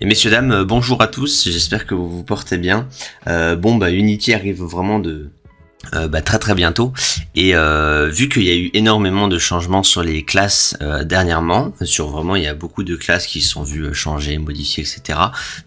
Et messieurs, dames, euh, bonjour à tous, j'espère que vous vous portez bien. Euh, bon, bah Unity arrive vraiment de, euh, bah, très très bientôt. Et euh, vu qu'il y a eu énormément de changements sur les classes euh, dernièrement, sur vraiment il y a beaucoup de classes qui se sont vues changer, modifier, etc.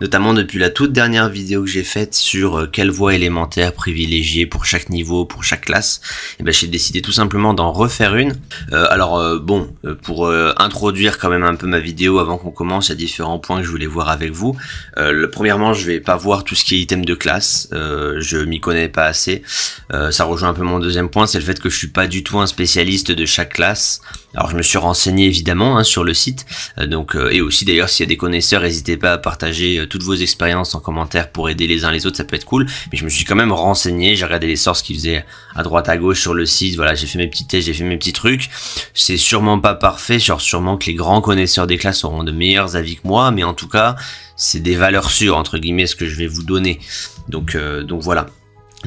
Notamment depuis la toute dernière vidéo que j'ai faite sur quelle voie élémentaire privilégier pour chaque niveau, pour chaque classe, et eh ben j'ai décidé tout simplement d'en refaire une. alors bon, pour introduire quand même un peu ma vidéo avant qu'on commence, il y a différents points que je voulais voir avec vous. Le, premièrement, je vais pas voir tout ce qui est item de classe, je m'y connais pas assez. Euh, ça rejoint un peu mon deuxième point, c'est le fait que je suis pas du tout un spécialiste de chaque classe. Alors je me suis renseigné évidemment hein, sur le site, euh, donc euh, et aussi d'ailleurs s'il y a des connaisseurs, n'hésitez pas à partager toutes vos expériences en commentaire pour aider les uns les autres, ça peut être cool. Mais je me suis quand même renseigné, j'ai regardé les sources qu'ils faisaient à droite à gauche sur le site, voilà, j'ai fait mes petits tests, j'ai fait mes petits trucs. C'est sûrement pas parfait, genre sûrement que les grands connaisseurs des classes auront de meilleurs avis que moi, mais en tout cas c'est des valeurs sûres entre guillemets ce que je vais vous donner. Donc donc voilà.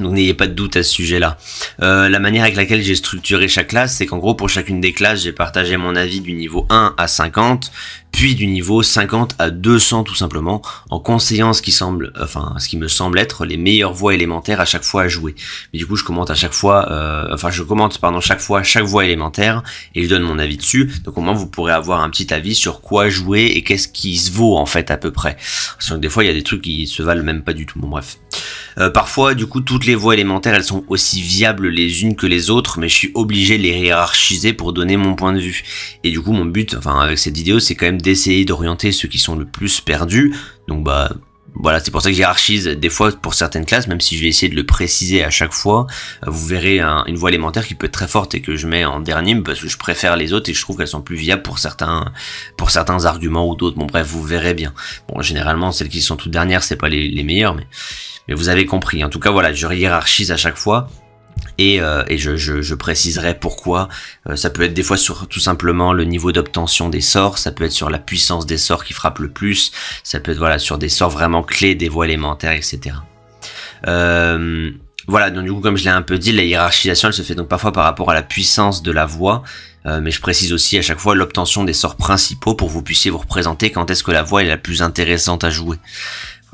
Donc n'ayez pas de doute à ce sujet-là. Euh, la manière avec laquelle j'ai structuré chaque classe, c'est qu'en gros pour chacune des classes, j'ai partagé mon avis du niveau 1 à 50, puis du niveau 50 à 200 tout simplement, en conseillant ce qui semble, enfin ce qui me semble être les meilleures voies élémentaires à chaque fois à jouer. Mais du coup, je commente à chaque fois, euh, enfin je commente pardon chaque fois chaque voie élémentaire et je donne mon avis dessus. Donc au moins vous pourrez avoir un petit avis sur quoi jouer et qu'est-ce qui se vaut en fait à peu près. Parce que des fois il y a des trucs qui se valent même pas du tout. Bon bref. Euh, parfois, du coup, toutes les voies élémentaires, elles sont aussi viables les unes que les autres, mais je suis obligé de les hiérarchiser pour donner mon point de vue. Et du coup, mon but, enfin, avec cette vidéo, c'est quand même d'essayer d'orienter ceux qui sont le plus perdus. Donc, bah, voilà, c'est pour ça que j'hiérarchise des fois pour certaines classes, même si je vais essayer de le préciser à chaque fois. Euh, vous verrez une voie élémentaire qui peut être très forte et que je mets en dernier parce que je préfère les autres et je trouve qu'elles sont plus viables pour certains, pour certains arguments ou d'autres. Bon, bref, vous verrez bien. Bon, généralement, celles qui sont toutes dernières, c'est pas les meilleures, mais. Mais vous avez compris. En tout cas, voilà, je hiérarchise à chaque fois. Et, euh, je, préciserai pourquoi. Euh, ça peut être des fois sur tout simplement le niveau d'obtention des sorts, ça peut être sur la puissance des sorts qui frappe le plus, ça peut être voilà sur des sorts vraiment clés, des voies élémentaires, etc. Euh, voilà, donc du coup, comme je l'ai un peu dit, la hiérarchisation, elle se fait donc parfois par rapport à la puissance de la voix, mais je précise aussi à chaque fois l'obtention des sorts principaux pour que vous puissiez vous représenter quand est-ce que la voix est la plus intéressante à jouer.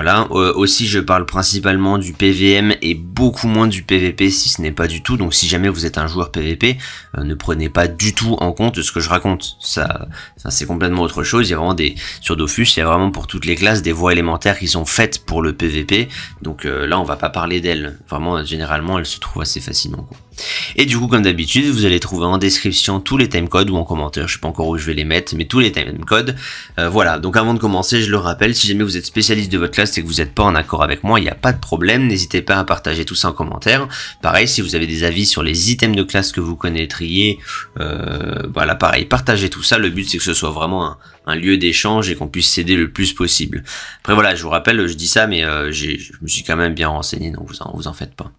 Voilà, euh, aussi je parle principalement du PVM et beaucoup moins du PVP si ce n'est pas du tout. Donc si jamais vous êtes un joueur PVP, euh, ne prenez pas du tout en compte ce que je raconte. Ça, c'est complètement autre chose. Il y a vraiment des sur Dofus, il y a vraiment pour toutes les classes des voies élémentaires qui sont faites pour le PVP. Donc euh, là, on va pas parler d'elles. Vraiment, généralement, elles se trouvent assez facilement. Et du coup, comme d'habitude, vous allez trouver en description tous les timecodes ou en commentaire, je sais pas encore où je vais les mettre, mais tous les timecodes. Euh, voilà, donc avant de commencer, je le rappelle, si jamais vous êtes spécialiste de votre classe et que vous n'êtes pas en accord avec moi, il n'y a pas de problème, n'hésitez pas à partager tout ça en commentaire. Pareil, si vous avez des avis sur les items de classe que vous connaîtriez, euh, voilà, pareil, partagez tout ça. Le but, c'est que ce soit vraiment un, lieu d'échange et qu'on puisse s'aider le plus possible. Après, voilà, je vous rappelle, je dis ça, mais euh, je me suis quand même bien renseigné, donc vous vous en faites pas.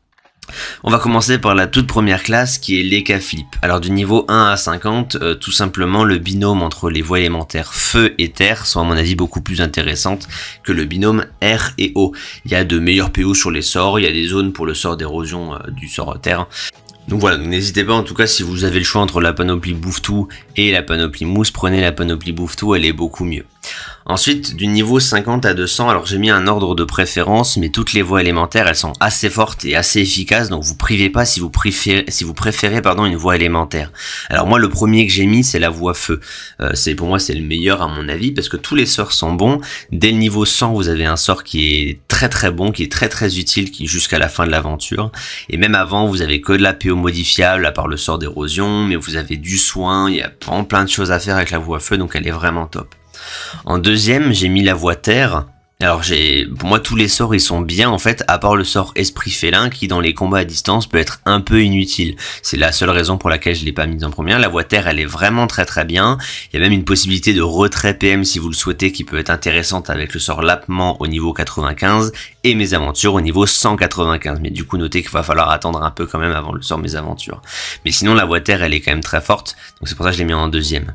On va commencer par la toute première classe qui est l'Eka Flip. Alors du niveau 1 à 50, euh, tout simplement le binôme entre les voies élémentaires feu et terre sont à mon avis beaucoup plus intéressantes que le binôme R et eau. Il y a de meilleurs PO sur les sorts, il y a des zones pour le sort d'érosion euh, du sort terre. Donc voilà, n'hésitez pas en tout cas si vous avez le choix entre la panoplie bouffe-tout et la panoplie mousse, prenez la panoplie bouffe-tout, elle est beaucoup mieux. Ensuite, du niveau 50 à 200, alors j'ai mis un ordre de préférence, mais toutes les voies élémentaires, elles sont assez fortes et assez efficaces, donc vous privez pas si vous préférez, si vous préférez pardon, une voie élémentaire. Alors moi, le premier que j'ai mis, c'est la voie feu. Euh, c'est Pour moi, c'est le meilleur à mon avis, parce que tous les sorts sont bons. Dès le niveau 100, vous avez un sort qui est très très bon, qui est très très utile qui jusqu'à la fin de l'aventure. Et même avant, vous avez que de la PO modifiable, à part le sort d'érosion, mais vous avez du soin, il y a plein de choses à faire avec la voie feu, donc elle est vraiment top. En deuxième, j'ai mis la voix terre alors j'ai, pour moi tous les sorts ils sont bien en fait, à part le sort esprit félin qui dans les combats à distance peut être un peu inutile. C'est la seule raison pour laquelle je l'ai pas mise en première. La voie terre elle est vraiment très très bien. Il y a même une possibilité de retrait PM si vous le souhaitez qui peut être intéressante avec le sort Lapement au niveau 95 et mes aventures au niveau 195. Mais du coup notez qu'il va falloir attendre un peu quand même avant le sort mes aventures. Mais sinon la voie terre elle est quand même très forte, donc c'est pour ça que je l'ai mis en deuxième.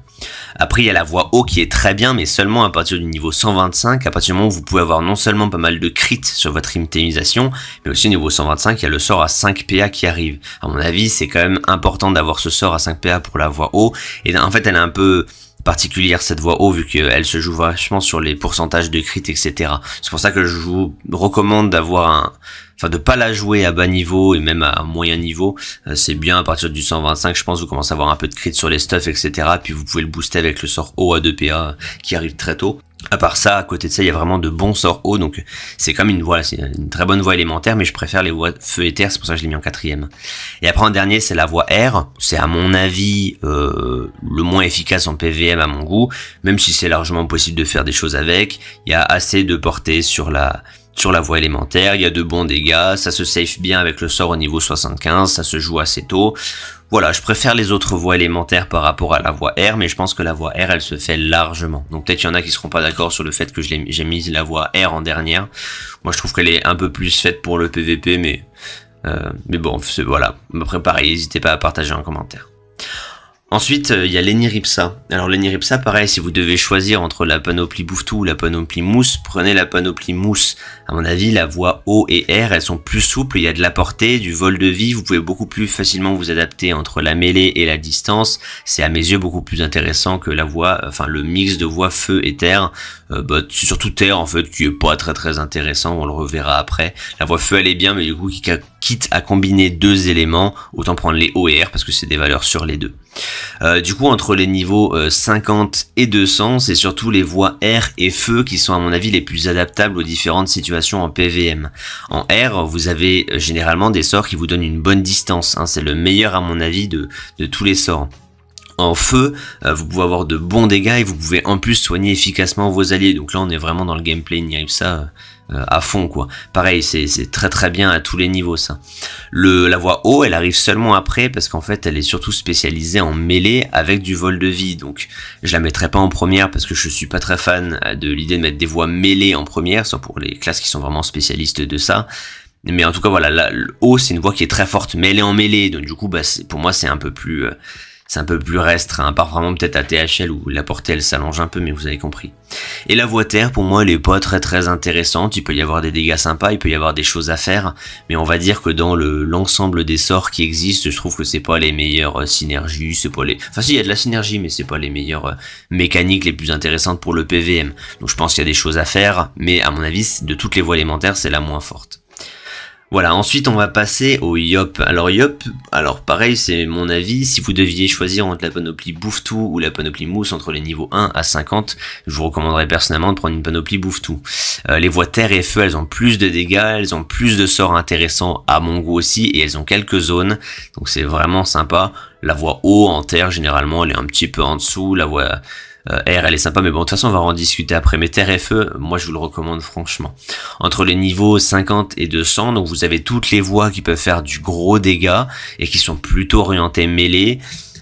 Après il y a la voie Haut qui est très bien, mais seulement à partir du niveau 125, à partir du moment où vous pouvez avoir non seulement pas mal de crits sur votre itémisation, mais aussi niveau 125, il y a le sort à 5 PA qui arrive. À mon avis, c'est quand même important d'avoir ce sort à 5 PA pour la voix haut. Et en fait, elle est un peu particulière cette voix haut vu qu'elle se joue vachement sur les pourcentages de crit etc. C'est pour ça que je vous recommande d'avoir un, enfin de pas la jouer à bas niveau et même à moyen niveau, euh, c'est bien à partir du 125 je pense vous commencez à avoir un peu de crit sur les stuffs etc puis vous pouvez le booster avec le sort haut à 2 pa qui arrive très tôt à part ça, à côté de ça, il y a vraiment de bons sorts hauts, donc c'est comme une voie, c'est une très bonne voie élémentaire, mais je préfère les voies feu et terre, c'est pour ça que je l'ai mis en quatrième. Et après en dernier, c'est la voie R, c'est à mon avis euh, le moins efficace en PVM à mon goût, même si c'est largement possible de faire des choses avec, il y a assez de portée sur la sur la voie élémentaire, il y a de bons dégâts, ça se safe bien avec le sort au niveau 75, ça se joue assez tôt. Voilà, je préfère les autres voies élémentaires par rapport à la voie R, mais je pense que la voie R, elle se fait largement. Donc peut-être qu'il y en a qui seront pas d'accord sur le fait que j'ai mis la voie R en dernière. Moi, je trouve qu'elle est un peu plus faite pour le PVP, mais, euh, mais bon, voilà. me pareil, n'hésitez pas à partager en commentaire. Ensuite, euh, il y a l'Eniripsa. Alors l'Eniripsa, pareil, si vous devez choisir entre la panoplie Bouftou ou la panoplie Mousse, prenez la panoplie Mousse. À mon avis, la voix O et R, elles sont plus souples, il y a de la portée, du vol de vie, vous pouvez beaucoup plus facilement vous adapter entre la mêlée et la distance. C'est à mes yeux beaucoup plus intéressant que la voix, euh, enfin le mix de voix feu et terre. Euh, bah, c'est surtout terre en fait qui est pas très très intéressant, on le reverra après. La voix feu elle est bien, mais du coup quitte à combiner deux éléments, autant prendre les O et R parce que c'est des valeurs sur les deux. Euh, du coup, entre les niveaux 50 euh, et 200, c'est surtout les voies air et feu qui sont à mon avis les plus adaptables aux différentes situations en PVM. En air, vous avez euh, généralement des sorts qui vous donnent une bonne distance. Hein. c'est le meilleur à mon avis de, tous les sorts en feu, vous pouvez avoir de bons dégâts et vous pouvez en plus soigner efficacement vos alliés. Donc là on est vraiment dans le gameplay Il ça. Euh, à fond quoi. Pareil, c'est très très bien à tous les niveaux ça. Le, la voix haut, elle arrive seulement après parce qu'en fait elle est surtout spécialisée en mêlée avec du vol de vie. Donc je la mettrai pas en première parce que je suis pas très fan de l'idée de mettre des voix mêlées en première, sauf pour les classes qui sont vraiment spécialistes de ça. Mais en tout cas voilà, la, haut c'est une voix qui est très forte mêlée en mêlée. Donc du coup bah, pour moi c'est un peu plus... Euh, c'est un peu plus restreint, part vraiment peut-être à THL où la portée elle s'allonge un peu, mais vous avez compris. Et la voie terre, pour moi, elle est pas très très intéressante. Il peut y avoir des dégâts sympas, il peut y avoir des choses à faire, mais on va dire que dans l'ensemble des sorts qui existent, je trouve que c'est pas les meilleures euh, synergies, c'est pas les. Enfin, si, il y a de la synergie, mais c'est pas les meilleures euh, mécaniques les plus intéressantes pour le PVM. Donc je pense qu'il y a des choses à faire, mais à mon avis, de toutes les voies élémentaires, c'est la moins forte. Voilà, ensuite on va passer au Yop. Alors Yop, alors pareil, c'est mon avis, si vous deviez choisir entre la panoplie bouffe ou la panoplie Mousse entre les niveaux 1 à 50, je vous recommanderais personnellement de prendre une panoplie bouffe euh, les voies terre et feu, elles ont plus de dégâts, elles ont plus de sorts intéressants à mon goût aussi, et elles ont quelques zones, donc c'est vraiment sympa. La voie Haut en terre, généralement, elle est un petit peu en dessous, la voie euh, R, elle est sympa, mais bon, de toute façon, on va en discuter après. Mais Terre et Feu, moi, je vous le recommande franchement. Entre les niveaux 50 et 200, donc vous avez toutes les voies qui peuvent faire du gros dégât et qui sont plutôt orientées mêlées.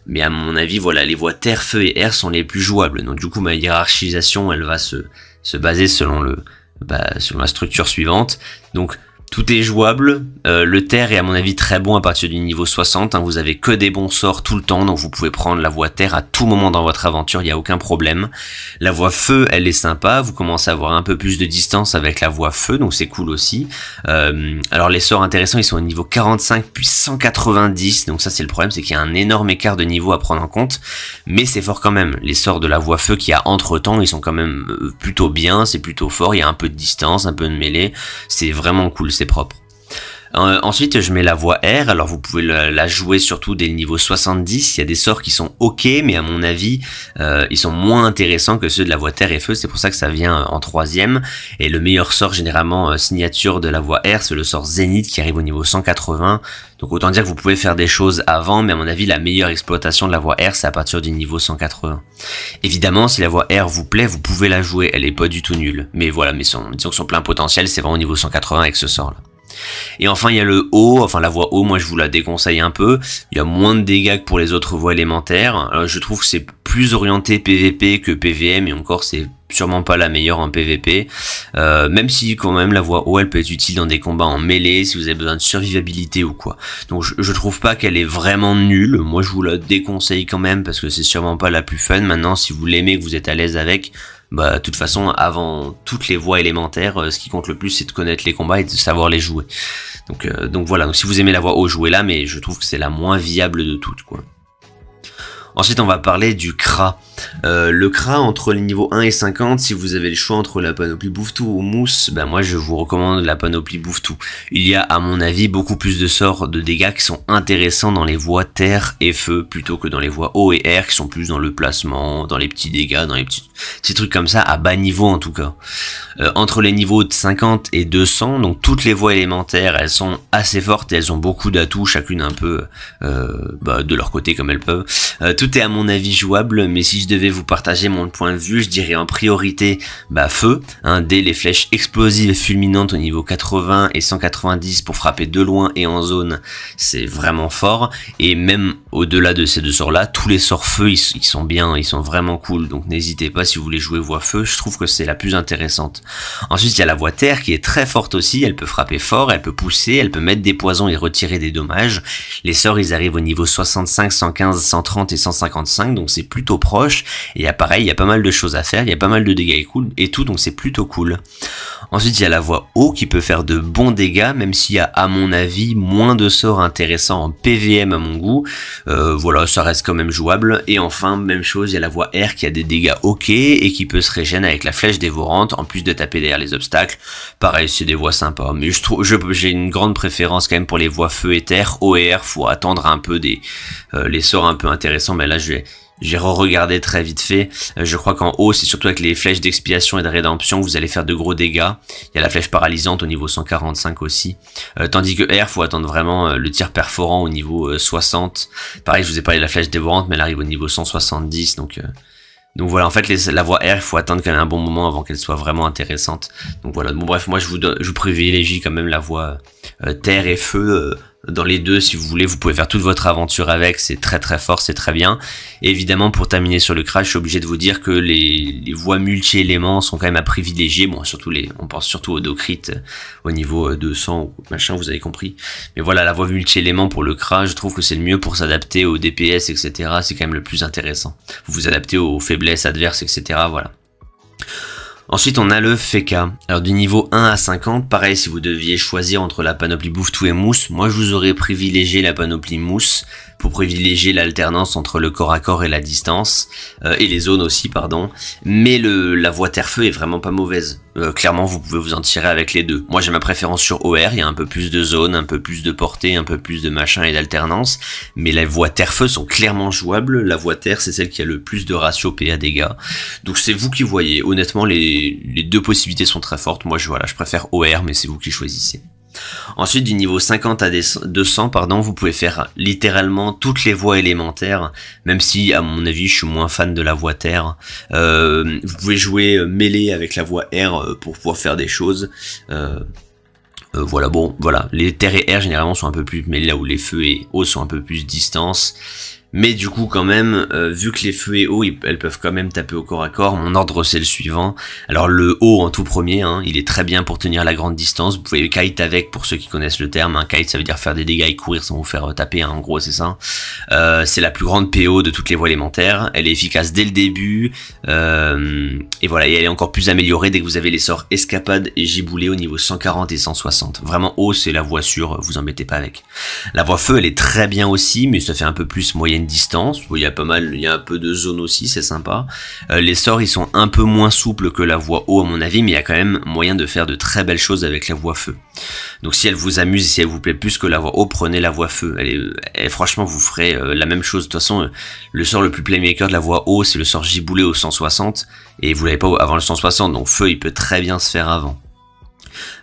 Mais à mon avis, voilà, les voies terre, feu et air sont les plus jouables. Donc du coup, ma hiérarchisation, elle va se, se baser selon le, bah, selon la structure suivante. Donc tout est jouable. Euh, le terre est à mon avis très bon à partir du niveau 60. Hein. Vous avez que des bons sorts tout le temps, donc vous pouvez prendre la voie terre à tout moment dans votre aventure, il n'y a aucun problème. La voie feu, elle est sympa. Vous commencez à avoir un peu plus de distance avec la voie feu, donc c'est cool aussi. Euh, alors les sorts intéressants, ils sont au niveau 45 puis 190. Donc ça c'est le problème, c'est qu'il y a un énorme écart de niveau à prendre en compte. Mais c'est fort quand même. Les sorts de la voie feu qu'il y a entre temps, ils sont quand même euh, plutôt bien, c'est plutôt fort. Il y a un peu de distance, un peu de mêlée. C'est vraiment cool c'est propre. Euh, ensuite, je mets la voix R. Alors, vous pouvez la, jouer surtout dès le niveau 70. Il y a des sorts qui sont OK, mais à mon avis, euh, ils sont moins intéressants que ceux de la voix Terre et Feu. C'est pour ça que ça vient euh, en troisième. Et le meilleur sort, généralement, signature de la voix R, c'est le sort Zénith qui arrive au niveau 180. Donc, autant dire que vous pouvez faire des choses avant, mais à mon avis, la meilleure exploitation de la voix R, c'est à partir du niveau 180. Évidemment, si la voix R vous plaît, vous pouvez la jouer. Elle n'est pas du tout nulle. Mais voilà, mais son, disons que son plein potentiel, c'est vraiment au niveau 180 avec ce sort-là. Et enfin, il y a le haut, enfin la voix haut, moi je vous la déconseille un peu. Il y a moins de dégâts que pour les autres voies élémentaires. Euh, je trouve que c'est plus orienté PVP que PVM, et encore c'est sûrement pas la meilleure en PVP. Euh, même si quand même la voix haut, elle peut être utile dans des combats en mêlée, si vous avez besoin de survivabilité ou quoi. Donc je, je trouve pas qu'elle est vraiment nulle. Moi je vous la déconseille quand même, parce que c'est sûrement pas la plus fun. Maintenant, si vous l'aimez, que vous êtes à l'aise avec, bah, de toute façon, avant toutes les voies élémentaires, euh, ce qui compte le plus, c'est de connaître les combats et de savoir les jouer. Donc, euh, voilà. si vous aimez la voie haut, jouez là, mais je trouve que c'est la moins viable de toutes, quoi. Ensuite, on va parler du Kra. Euh, le CRA entre les niveaux 1 et 50, si vous avez le choix entre la panoplie bouffe-tout ou mousse, ben moi je vous recommande la panoplie bouffe-tout. Il y a à mon avis beaucoup plus de sorts de dégâts qui sont intéressants dans les voies terre et feu plutôt que dans les voies eau et air qui sont plus dans le placement, dans les petits dégâts, dans les petits, trucs comme ça à bas niveau en tout cas. Euh, entre les niveaux de 50 et 200, donc toutes les voies élémentaires elles sont assez fortes et elles ont beaucoup d'atouts, chacune un peu euh, bah, de leur côté comme elles peuvent. tout est à mon avis jouable, mais si je vais vous partager mon point de vue, je dirais en priorité bah, feu, hein, dès les flèches explosives et fulminantes au niveau 80 et 190 pour frapper de loin et en zone, c'est vraiment fort. Et même au-delà de ces deux sorts-là, tous les sorts feu, ils, sont bien, ils sont vraiment cool. Donc n'hésitez pas si vous voulez jouer voix feu, je trouve que c'est la plus intéressante. Ensuite, il y a la voix terre qui est très forte aussi, elle peut frapper fort, elle peut pousser, elle peut mettre des poisons et retirer des dommages. Les sorts, ils arrivent au niveau 65, 115, 130 et 155, donc c'est plutôt proche. Et pareil, il y a pas mal de choses à faire, il y a pas mal de dégâts et, cool, et tout, donc c'est plutôt cool. Ensuite, il y a la voix O qui peut faire de bons dégâts, même s'il y a, à mon avis, moins de sorts intéressants en PVM à mon goût. Euh, voilà, ça reste quand même jouable. Et enfin, même chose, il y a la voix R qui a des dégâts ok et qui peut se régénérer avec la flèche dévorante, en plus de taper derrière les obstacles. Pareil, c'est des voix sympas, mais j'ai une grande préférence quand même pour les voix feu et terre. OR, faut attendre un peu des, euh, les sorts un peu intéressants, mais là, je vais, j'ai re-regardé très vite fait. Euh, je crois qu'en haut, c'est surtout avec les flèches d'expiation et de rédemption, vous allez faire de gros dégâts. Il y a la flèche paralysante au niveau 145 aussi. Euh, tandis que R, faut attendre vraiment euh, le tir perforant au niveau 60. Pareil, je vous ai parlé de la flèche dévorante, mais elle arrive au niveau 170. Donc, donc voilà, en fait, la voie R, il faut attendre qu'elle ait un bon moment avant qu'elle soit vraiment intéressante. Donc voilà, bon bref, moi je vous, privilégie quand même la voie terre et feu dans les deux si vous voulez, vous pouvez faire toute votre aventure avec, c'est très très fort, c'est très bien. Et évidemment, pour terminer sur le crash, je suis obligé de vous dire que les, les voies multi-éléments sont quand même à privilégier. Bon, surtout les, on pense surtout au docrit euh, au niveau 200 euh, ou machin, vous avez compris. Mais voilà, la voie multi-éléments pour le crash, je trouve que c'est le mieux pour s'adapter aux DPS, etc. C'est quand même le plus intéressant. Vous vous adaptez aux faiblesses adverses, etc. Voilà. Ensuite, on a le Feka. Alors, du niveau 1 à 50, pareil, si vous deviez choisir entre la panoplie bouffe tout et mousse, moi je vous aurais privilégié la panoplie mousse, pour privilégier l'alternance entre le corps à corps et la distance, euh, et les zones aussi, pardon. Mais le, la voie terre-feu est vraiment pas mauvaise. Euh, clairement, vous pouvez vous en tirer avec les deux. Moi, j'ai ma préférence sur OR, il y a un peu plus de zones, un peu plus de portée, un peu plus de machin et d'alternance, mais les voies terre-feu sont clairement jouables. La voie terre, c'est celle qui a le plus de ratio PA dégâts. Donc c'est vous qui voyez. Honnêtement, les, les, deux possibilités sont très fortes. Moi, je, voilà, je préfère OR, mais c'est vous qui choisissez. Ensuite, du niveau 50 à 200, pardon, vous pouvez faire littéralement toutes les voies élémentaires, même si, à mon avis, je suis moins fan de la voie terre. Euh, vous pouvez jouer euh, mêlé avec la voie air euh, pour pouvoir faire des choses. voilà, bon, voilà. Les terres et air généralement sont un peu plus mêlées là où les feux et eau sont un peu plus distance. Mais du coup, quand même, euh, vu que les feux et haut, elles peuvent quand même taper au corps à corps, mon ordre c'est le suivant. Alors le haut en tout premier, hein, il est très bien pour tenir la grande distance. Vous pouvez kite avec, pour ceux qui connaissent le terme. Un hein. Kite, ça veut dire faire des dégâts et courir sans vous faire taper, hein, en gros, c'est ça. Euh, c'est la plus grande PO de toutes les voies élémentaires. Elle est efficace dès le début. Euh, et voilà, et elle est encore plus améliorée dès que vous avez les sorts Escapade et giboulé au niveau 140 et 160. Vraiment haut, c'est la voie sûre, vous embêtez pas avec. La voie feu, elle est très bien aussi, mais ça fait un peu plus moyenne distance. il y a pas mal, il y a un peu de zone aussi, c'est sympa. Euh, les sorts, ils sont un peu moins souples que la voix haut à mon avis, mais il y a quand même moyen de faire de très belles choses avec la voix feu. Donc si elle vous amuse si elle vous plaît plus que la voix haut prenez la voix feu. Elle est, franchement, vous ferez euh, la même chose. De toute façon, euh, le sort le plus playmaker de la voix haut c'est le sort giboulé au 160, et vous l'avez pas avant le 160, donc feu, il peut très bien se faire avant.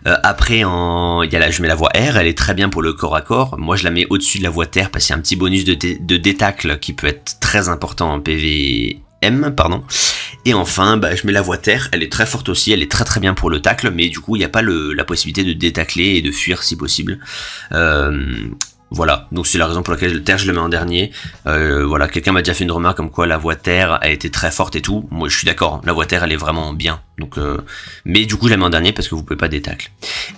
Euh, après, en, y a je mets la voix R, elle est très bien pour le corps à corps. Moi, je la mets au-dessus de la voix terre parce qu'il y a un petit bonus de, de détacle qui peut être très important en PVM, pardon. Et enfin, bah, je mets la voix terre, elle est très forte aussi, elle est très très bien pour le tacle, mais du coup, il n'y a pas la possibilité de détacler et de fuir si possible. Euh, voilà, donc c'est la raison pour laquelle Terre je le mets en dernier. Euh, voilà, quelqu'un m'a déjà fait une remarque comme quoi la voix Terre a été très forte et tout. Moi je suis d'accord, la voix Terre elle est vraiment bien. Donc, euh, mais du coup je la mets en dernier parce que vous pouvez pas détacler.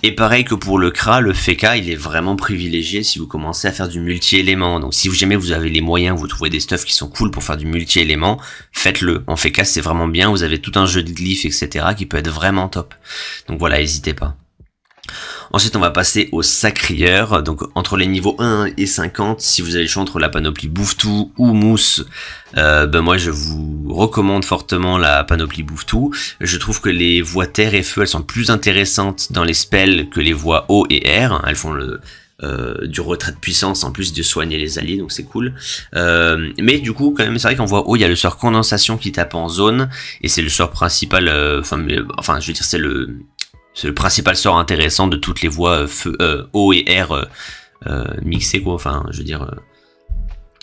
Et pareil que pour le Kra, le Feka il est vraiment privilégié si vous commencez à faire du multi-élément. Donc si jamais vous avez les moyens, vous trouvez des stuffs qui sont cool pour faire du multi-élément, faites-le. En Feka c'est vraiment bien, vous avez tout un jeu de glyphes etc qui peut être vraiment top. Donc voilà, n'hésitez pas. Ensuite, on va passer au sacrieur. Donc, entre les niveaux 1 et 50, si vous avez le choix entre la panoplie bouffe ou Mousse, euh, ben moi, je vous recommande fortement la panoplie bouffe Je trouve que les voies Terre et Feu, elles sont plus intéressantes dans les spells que les voies Eau et Air. Elles font le, euh, du retrait de puissance en plus de soigner les alliés, donc c'est cool. Euh, mais du coup, quand même, c'est vrai qu'on voie haut, il y a le sort condensation qui tape en zone, et c'est le sort principal, enfin, je veux dire, c'est le, c'est le principal sort intéressant de toutes les voix euh, feu, euh, O et R euh, mixées, quoi. Enfin, je veux dire.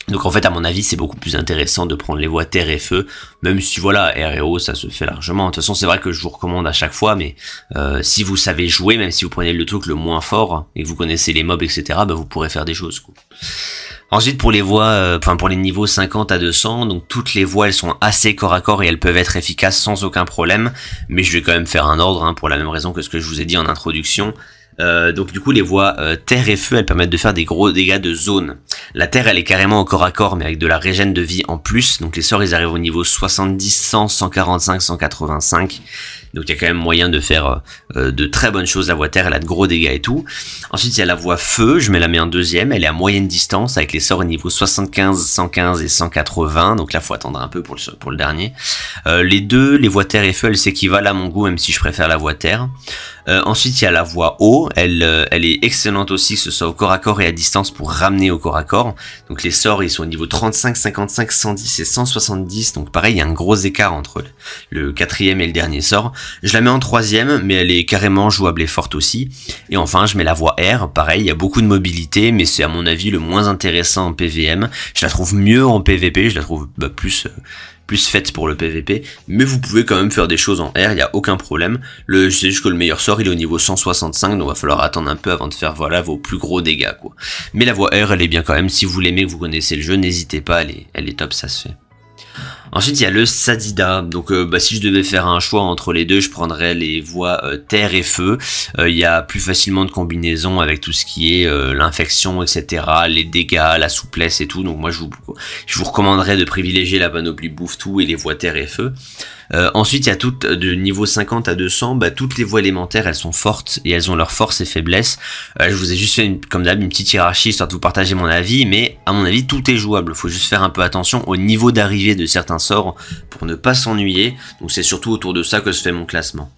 Donc en fait, à mon avis, c'est beaucoup plus intéressant de prendre les voix terre et feu, même si voilà, R et O, ça se fait largement. De toute façon, c'est vrai que je vous recommande à chaque fois, mais si vous savez jouer, même si vous prenez le truc le moins fort et que vous connaissez les mobs, etc., bah, vous pourrez faire des choses. Quoi. Ensuite, pour les voies, euh, enfin pour les niveaux 50 à 200, donc toutes les voies elles sont assez corps à corps et elles peuvent être efficaces sans aucun problème. Mais je vais quand même faire un ordre hein, pour la même raison que ce que je vous ai dit en introduction. Euh, donc du coup, les voies euh, terre et feu, elles permettent de faire des gros dégâts de zone. La terre, elle est carrément au corps à corps, mais avec de la régène de vie en plus. Donc les sorts, ils arrivent au niveau 70, 100, 145, 185. Donc il y a quand même moyen de faire euh, euh, de très bonnes choses. La voie terre, elle a de gros dégâts et tout. Ensuite, il y a la voie feu, je me la mets en deuxième. Elle est à moyenne distance avec les sorts au niveau 75, 115 et 180. Donc là, faut attendre un peu pour le, pour le dernier. Euh, les deux, les voies terre et feu, elles s'équivalent à mon goût, même si je préfère la voie terre. ensuite, il y a la voie haut, Elle, elle est excellente aussi, que ce soit au corps à corps et à distance pour ramener au corps à corps. Donc les sorts, ils sont au niveau 35, 55, 110 et 170. Donc pareil, il y a un gros écart entre le quatrième et le dernier sort. Je la mets en troisième, mais elle est carrément jouable et forte aussi. Et enfin, je mets la voix R. Pareil, il y a beaucoup de mobilité, mais c'est à mon avis le moins intéressant en PVM. Je la trouve mieux en PVP, je la trouve bah, plus... Euh, plus faite pour le PVP, mais vous pouvez quand même faire des choses en R, il n'y a aucun problème. Le, je sais juste que le meilleur sort, il est au niveau 165, donc va falloir attendre un peu avant de faire voilà vos plus gros dégâts quoi. Mais la voix R, elle est bien quand même. Si vous l'aimez, que vous connaissez le jeu, n'hésitez pas, elle est top, ça se fait. Ensuite, il y a le Sadida. Donc, euh, bah, si je devais faire un choix entre les deux, je prendrais les voies euh, terre et feu. Euh, il y a plus facilement de combinaisons avec tout ce qui est l'infection, etc., les dégâts, la souplesse et tout. Donc, moi, je vous, je vous recommanderais de privilégier la panoplie bouffe tout et les voies terre et feu. ensuite, il y a toutes de niveau 50 à 200, bah, toutes les voies élémentaires, elles sont fortes et elles ont leurs forces et faiblesses. je vous ai juste fait, comme d'hab, une petite hiérarchie histoire de vous partager mon avis, mais à mon avis, tout est jouable. il Faut juste faire un peu attention au niveau d'arrivée de certains sort pour ne pas s'ennuyer, donc c'est surtout autour de ça que se fait mon classement.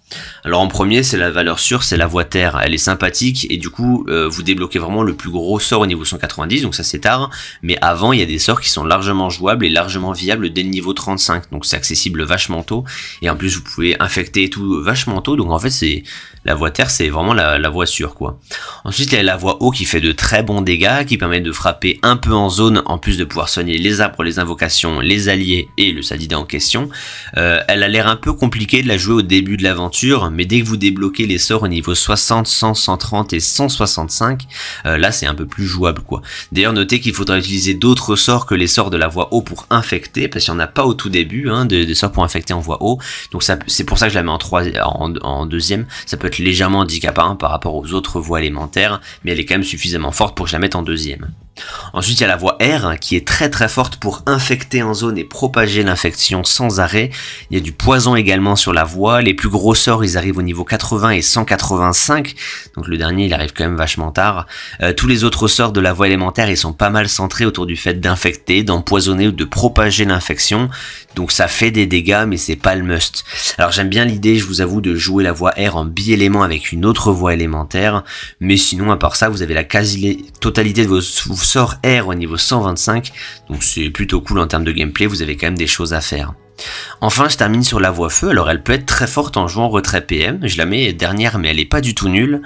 Alors en premier, c'est la valeur sûre, c'est la voie terre, elle est sympathique et du coup euh, vous débloquez vraiment le plus gros sort au niveau 190, donc ça c'est tard, mais avant il y a des sorts qui sont largement jouables et largement viables dès le niveau 35, donc c'est accessible vachement tôt, et en plus vous pouvez infecter tout vachement tôt, donc en fait c'est la voie terre c'est vraiment la, voie sûre quoi. Ensuite il y a la voie Haut qui fait de très bons dégâts, qui permet de frapper un peu en zone en plus de pouvoir soigner les arbres, les invocations, les alliés et le Sadida en question. Euh, elle a l'air un peu compliquée de la jouer au début de l'aventure, mais dès que vous débloquez les sorts au niveau 60, 100, 130 et 165, euh, là c'est un peu plus jouable quoi. D'ailleurs notez qu'il faudra utiliser d'autres sorts que les sorts de la voix haut pour infecter, parce qu'il n'y en a pas au tout début hein, des de sorts pour infecter en voix haut, donc c'est pour ça que je la mets en, en, deuxième, ça peut être légèrement handicapant par rapport aux autres voies élémentaires, mais elle est quand même suffisamment forte pour que je la mette en deuxième. Ensuite, il y a la voie R hein, qui est très très forte pour infecter en zone et propager l'infection sans arrêt. Il y a du poison également sur la voie. Les plus gros sorts, ils arrivent au niveau 80 et 185. Donc le dernier, il arrive quand même vachement tard. Euh, tous les autres sorts de la voie élémentaire, ils sont pas mal centrés autour du fait d'infecter, d'empoisonner ou de propager l'infection. Donc ça fait des dégâts, mais c'est pas le must. Alors j'aime bien l'idée, je vous avoue, de jouer la voie R en bi-élément avec une autre voie élémentaire. Mais sinon, à part ça, vous avez la quasi-totalité de vos sorts R au niveau 125. Donc c'est plutôt cool en termes de gameplay, vous avez quand même des choses à faire. Enfin, je termine sur la voie feu. Alors, elle peut être très forte en jouant retrait PM. Je la mets dernière, mais elle est pas du tout nulle.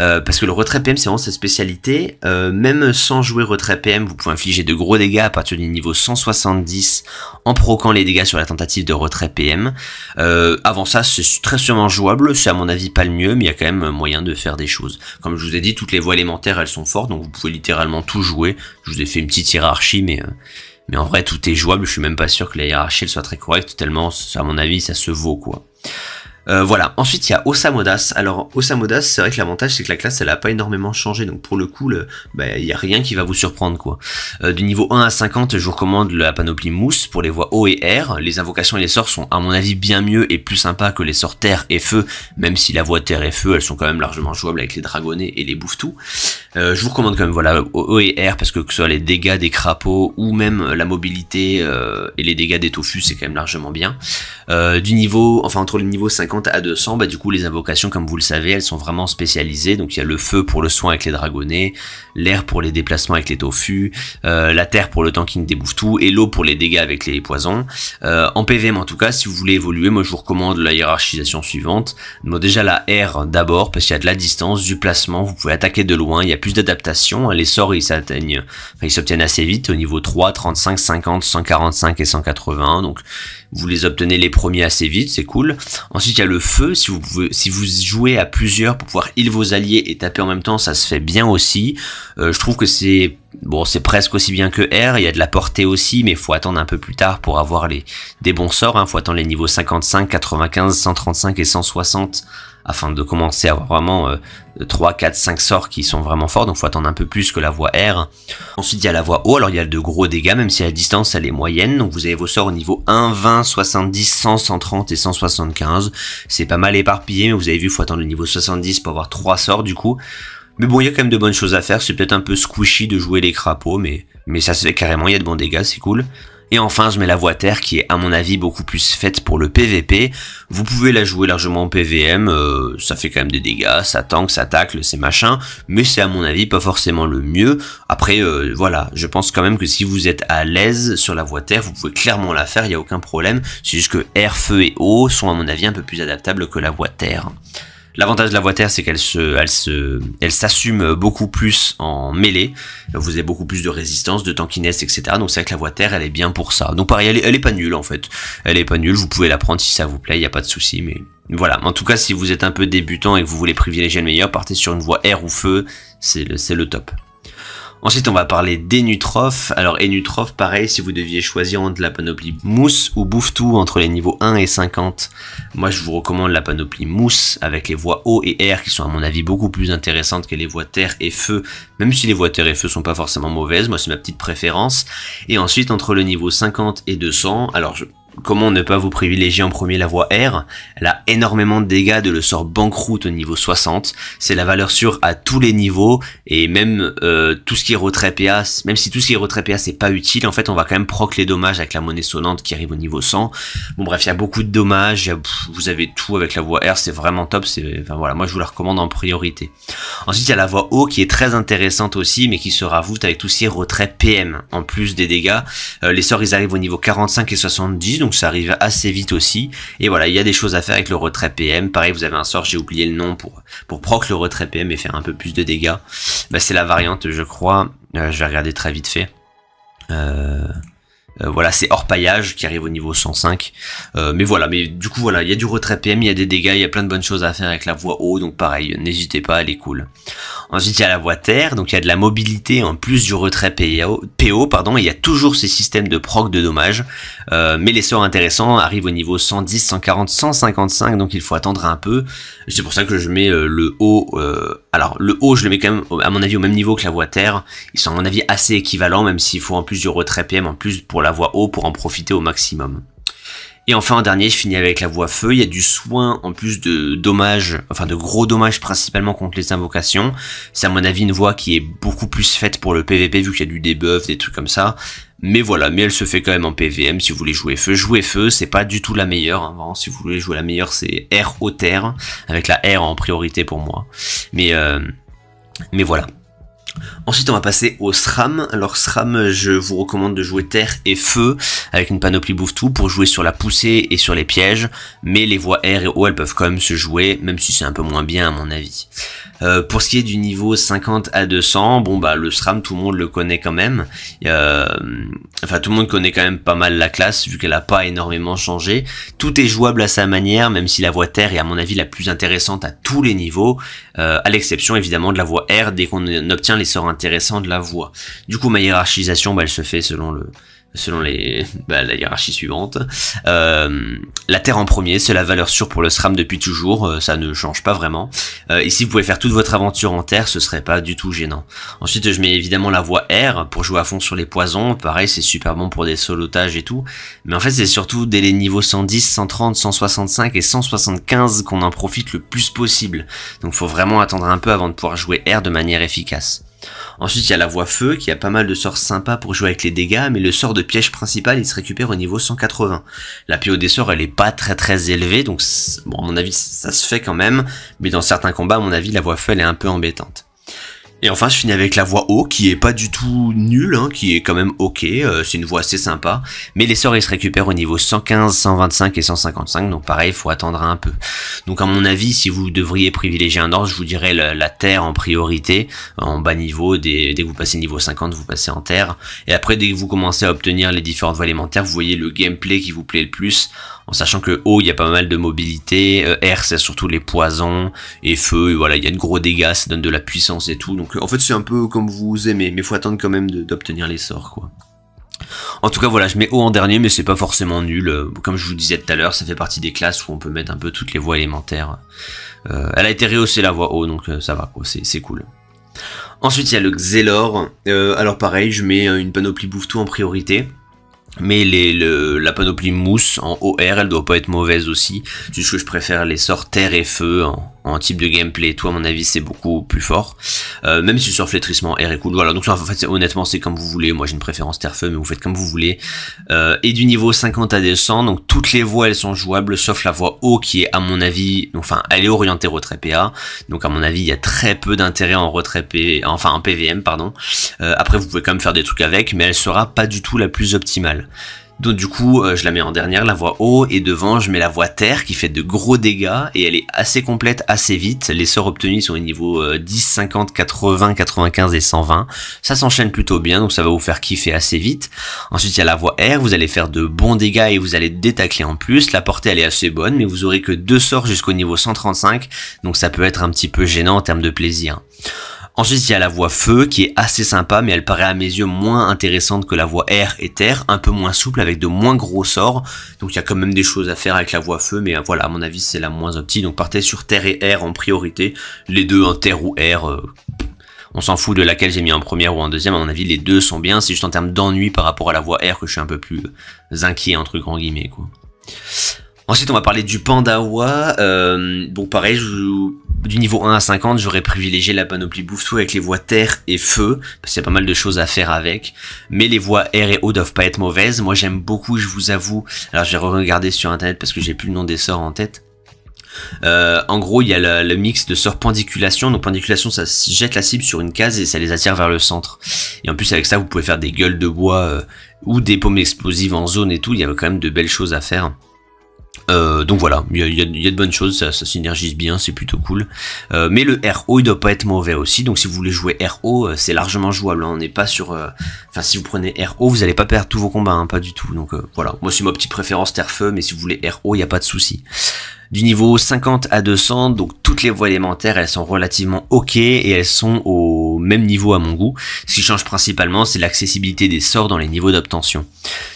Euh, parce que le retrait PM, c'est vraiment sa spécialité. Euh, même sans jouer retrait PM, vous pouvez infliger de gros dégâts à partir du niveau 170 en proquant les dégâts sur la tentative de retrait PM. Euh, avant ça, c'est très sûrement jouable. C'est à mon avis pas le mieux, mais il y a quand même moyen de faire des choses. Comme je vous ai dit, toutes les voies élémentaires, elles sont fortes, donc vous pouvez littéralement tout jouer. Je vous ai fait une petite hiérarchie, mais mais en vrai, tout est jouable. Je suis même pas sûr que la hiérarchie soit très correcte, tellement, à mon avis, ça se vaut, quoi. Euh, voilà. Ensuite, il y a Osamodas. Alors, Osamodas, c'est vrai que l'avantage, c'est que la classe, elle a pas énormément changé. Donc, pour le coup, bah, il bah, y a rien qui va vous surprendre, quoi. Euh, du niveau 1 à 50, je vous recommande la panoplie mousse pour les voies O et R. Les invocations et les sorts sont, à mon avis, bien mieux et plus sympas que les sorts terre et feu, même si la voie terre et feu, elles sont quand même largement jouables avec les dragonnets et les bouffetous. Euh, je vous recommande quand même, voilà, O et R, parce que que ce soit les dégâts des crapauds ou même la mobilité euh, et les dégâts des tofus, c'est quand même largement bien. du niveau, enfin, entre le niveau 50 à 200, bah, du coup, les invocations, comme vous le savez, elles sont vraiment spécialisées. Donc, il y a le feu pour le soin avec les dragonnets, l'air pour les déplacements avec les tofus, euh, la terre pour le tanking des tout et l'eau pour les dégâts avec les poisons. Euh, en PVM, en tout cas, si vous voulez évoluer, moi, je vous recommande la hiérarchisation suivante. déjà, la R d'abord, parce qu'il y a de la distance, du placement, vous pouvez attaquer de loin, il y a plus d'adaptation. Hein, les sorts, ils s'atteignent, ils s'obtiennent assez vite au niveau 3, 35, 50, 145 et 180. Donc, vous les obtenez les premiers assez vite, c'est cool. Ensuite, il y a le feu, si vous, si vous jouez à plusieurs pour pouvoir heal vos alliés et taper en même temps, ça se fait bien aussi. Euh, je trouve que c'est bon, c'est presque aussi bien que R, il y a de la portée aussi, mais faut attendre un peu plus tard pour avoir les, des bons sorts, hein. faut attendre les niveaux 55, 95, 135 et 160 afin de commencer à avoir vraiment 3, 4, 5 sorts qui sont vraiment forts, donc faut attendre un peu plus que la voie R. Ensuite il y a la voie O, alors il y a de gros dégâts, même si la distance elle est moyenne, donc vous avez vos sorts au niveau 1, 20, 70, 100, 130 et 175. C'est pas mal éparpillé, mais vous avez vu, faut attendre le niveau 70 pour avoir 3 sorts du coup. Mais bon, il y a quand même de bonnes choses à faire, c'est peut-être un peu squishy de jouer les crapauds, mais, mais ça se fait carrément, il y a de bons dégâts, c'est cool. Et enfin, je mets la voie terre qui est à mon avis beaucoup plus faite pour le PVP. Vous pouvez la jouer largement en PVM, euh, ça fait quand même des dégâts, ça tank, ça tacle, c'est machin, mais c'est à mon avis pas forcément le mieux. Après, euh, voilà, je pense quand même que si vous êtes à l'aise sur la voie terre, vous pouvez clairement la faire, il n'y a aucun problème. C'est juste que air, feu et eau sont à mon avis un peu plus adaptables que la voie terre. L'avantage de la voie terre, c'est qu'elle se, elle se, elle s'assume beaucoup plus en mêlée. Vous avez beaucoup plus de résistance, de tankiness, etc. Donc c'est vrai que la voie terre, elle est bien pour ça. Donc pareil, elle, est pas nulle en fait. Elle est pas nulle. Vous pouvez la prendre si ça vous plaît. Il n'y a pas de souci. Mais voilà. En tout cas, si vous êtes un peu débutant et que vous voulez privilégier le meilleur, partez sur une voie air ou feu. C'est c'est le top. Ensuite, on va parler d'Enutroph. Alors, Enutroph, pareil, si vous deviez choisir entre la panoplie mousse ou bouffe-tout entre les niveaux 1 et 50, moi je vous recommande la panoplie mousse avec les voies O et R qui sont à mon avis beaucoup plus intéressantes que les voies terre et feu, même si les voies terre et feu sont pas forcément mauvaises, moi c'est ma petite préférence. Et ensuite, entre le niveau 50 et 200, alors je Comment ne pas vous privilégier en premier la voie R Elle a énormément de dégâts de le sort banqueroute au niveau 60. C'est la valeur sûre à tous les niveaux et même euh, tout ce qui est retrait PA, même si tout ce qui est retrait PA c'est pas utile, en fait on va quand même proc les dommages avec la monnaie sonnante qui arrive au niveau 100. Bon bref, il y a beaucoup de dommages, vous avez tout avec la voie R, c'est vraiment top, c'est enfin voilà, moi je vous la recommande en priorité. Ensuite, il y a la voie O qui est très intéressante aussi mais qui se ravoute avec tout ce qui est retrait PM en plus des dégâts. Euh, les sorts ils arrivent au niveau 45 et 70 donc ça arrive assez vite aussi. Et voilà, il y a des choses à faire avec le retrait PM. Pareil, vous avez un sort, j'ai oublié le nom pour, pour proc le retrait PM et faire un peu plus de dégâts. Bah, c'est la variante, je crois. Euh, je vais regarder très vite fait. Euh... Euh, voilà, c'est hors paillage qui arrive au niveau 105. Euh, mais voilà, mais du coup voilà, il y a du retrait PM, il y a des dégâts, il y a plein de bonnes choses à faire avec la voie haut, donc pareil, n'hésitez pas, elle est cool. Ensuite, il y a la voie terre, donc il y a de la mobilité en plus du retrait PO, pardon, il y a toujours ces systèmes de proc de dommages. Euh, mais les sorts intéressants arrivent au niveau 110, 140, 155, donc il faut attendre un peu. C'est pour ça que je mets le haut. alors le haut, je le mets quand même à mon avis au même niveau que la voie terre. Ils sont à mon avis assez équivalents, même s'il faut en plus du retrait PM, en plus pour la voie haut pour en profiter au maximum. Et enfin, en dernier, je finis avec la voie feu. Il y a du soin en plus de dommages, enfin de gros dommages principalement contre les invocations. C'est à mon avis une voie qui est beaucoup plus faite pour le PVP vu qu'il y a du debuff, des trucs comme ça. Mais voilà, mais elle se fait quand même en PVM. Si vous voulez jouer feu, jouer feu, c'est pas du tout la meilleure. Hein, si vous voulez jouer la meilleure, c'est R au terre, avec la R en priorité pour moi. Mais, euh, mais voilà. Ensuite, on va passer au SRAM. Alors SRAM, je vous recommande de jouer terre et feu avec une panoplie bouffe-tout pour jouer sur la poussée et sur les pièges, mais les voies R et O, elles peuvent quand même se jouer, même si c'est un peu moins bien à mon avis. Euh, pour ce qui est du niveau 50 à 200, bon bah le SRAM, tout le monde le connaît quand même. Euh, enfin, tout le monde connaît quand même pas mal la classe, vu qu'elle a pas énormément changé. Tout est jouable à sa manière, même si la voie terre est à mon avis la plus intéressante à tous les niveaux, euh, à l'exception évidemment de la voie R dès qu'on obtient les sort intéressant de la voix. Du coup, ma hiérarchisation, bah, elle se fait selon le selon les, bah, la hiérarchie suivante. Euh, la Terre en premier, c'est la valeur sûre pour le SRAM depuis toujours, euh, ça ne change pas vraiment. Euh, et si vous pouvez faire toute votre aventure en Terre, ce serait pas du tout gênant. Ensuite, je mets évidemment la voix R pour jouer à fond sur les poisons, pareil, c'est super bon pour des solotages et tout. Mais en fait, c'est surtout dès les niveaux 110, 130, 165 et 175 qu'on en profite le plus possible. Donc faut vraiment attendre un peu avant de pouvoir jouer R de manière efficace. Ensuite, il y a la voie feu qui a pas mal de sorts sympas pour jouer avec les dégâts, mais le sort de piège principal, il se récupère au niveau 180. La PO des sorts, elle est pas très très élevée, donc bon, à mon avis, ça se fait quand même, mais dans certains combats, à mon avis, la voie feu, elle est un peu embêtante. Et enfin, je finis avec la voix haut, qui est pas du tout nulle, hein, qui est quand même ok, euh, c'est une voix assez sympa. Mais les sorts, ils se récupèrent au niveau 115, 125 et 155, donc pareil, faut attendre un peu. Donc à mon avis, si vous devriez privilégier un or, je vous dirais la, terre en priorité, en bas niveau, dès, dès, que vous passez niveau 50, vous passez en terre. Et après, dès que vous commencez à obtenir les différentes voies élémentaires, vous voyez le gameplay qui vous plaît le plus en sachant que O, il y a pas mal de mobilité, euh, R c'est surtout les poisons, et feu, et voilà, il y a de gros dégâts, ça donne de la puissance et tout. Donc euh, en fait, c'est un peu comme vous aimez, mais faut attendre quand même d'obtenir les sorts, quoi. En tout cas, voilà, je mets O en dernier, mais c'est pas forcément nul. Euh, comme je vous disais tout à l'heure, ça fait partie des classes où on peut mettre un peu toutes les voies élémentaires. elle a été rehaussée la voie haut, donc ça va, c'est cool. Ensuite, il y a le Xelor. alors pareil, je mets hein, une panoplie bouffe tout en priorité. Mais les, la panoplie mousse en OR, elle doit pas être mauvaise aussi. Juste que je préfère les sorts terre et feu en, type de gameplay. Toi, à mon avis, c'est beaucoup plus fort. Euh, même si sur flétrissement air est cool. Voilà, donc en fait, honnêtement, c'est comme vous voulez. Moi, j'ai une préférence terre-feu, mais vous faites comme vous voulez. Euh, et du niveau 50 à 200, 100, donc toutes les voies, elles sont jouables, sauf la voie O qui est, à mon avis, enfin, elle est orientée retrait PA. Donc, à mon avis, il y a très peu d'intérêt en retrait enfin, en PVM, pardon. Euh, après, vous pouvez quand même faire des trucs avec, mais elle sera pas du tout la plus optimale. Donc du coup, euh, je la mets en dernière, la voix haut, et devant, je mets la voix terre qui fait de gros dégâts, et elle est assez complète, assez vite. Les sorts obtenus sont au niveau 10, 50, 80, 95 et 120. Ça s'enchaîne plutôt bien, donc ça va vous faire kiffer assez vite. Ensuite, il y a la voix air, vous allez faire de bons dégâts et vous allez détacler en plus. La portée, elle est assez bonne, mais vous aurez que deux sorts jusqu'au niveau 135, donc ça peut être un petit peu gênant en termes de plaisir. Ensuite, il y a la voix feu qui est assez sympa, mais elle paraît à mes yeux moins intéressante que la voix air et terre, un peu moins souple avec de moins gros sorts. Donc il y a quand même des choses à faire avec la voix feu, mais euh, voilà, à mon avis, c'est la moins optique. Donc partez sur terre et air en priorité. Les deux, en hein, terre ou air, euh, on s'en fout de laquelle j'ai mis en première ou en deuxième. À mon avis, les deux sont bien. C'est juste en termes d'ennui par rapport à la voix air que je suis un peu plus euh, inquiet, entre guillemets, quoi. Ensuite, on va parler du Pandawa. bon, pareil, je du niveau 1 à 50, j'aurais privilégié la panoplie Bouffetou avec les voies terre et feu, parce qu'il y a pas mal de choses à faire avec. Mais les voies air et eau doivent pas être mauvaises. Moi, j'aime beaucoup, je vous avoue. Alors, je vais regarder sur internet parce que j'ai plus le nom des sorts en tête. Euh, en gros, il y a le, mix de sorts pendiculation. Donc, pendiculation, ça jette la cible sur une case et ça les attire vers le centre. Et en plus, avec ça, vous pouvez faire des gueules de bois euh, ou des pommes explosives en zone et tout. Il y a quand même de belles choses à faire. Euh, donc voilà, il y a, de bonnes choses, ça, ça synergise bien, c'est plutôt cool. Euh, mais le RO, il doit pas être mauvais aussi, donc si vous voulez jouer RO, euh, c'est largement jouable. Hein. on n'est pas sur... Enfin, si vous prenez RO, vous n'allez pas perdre tous vos combats, hein, pas du tout. Donc voilà, moi c'est ma petite préférence terre-feu, mais si vous voulez RO, il n'y a pas de souci. Du niveau 50 à 200, donc toutes les voies élémentaires, elles sont relativement ok et elles sont au même niveau à mon goût. Ce qui change principalement, c'est l'accessibilité des sorts dans les niveaux d'obtention.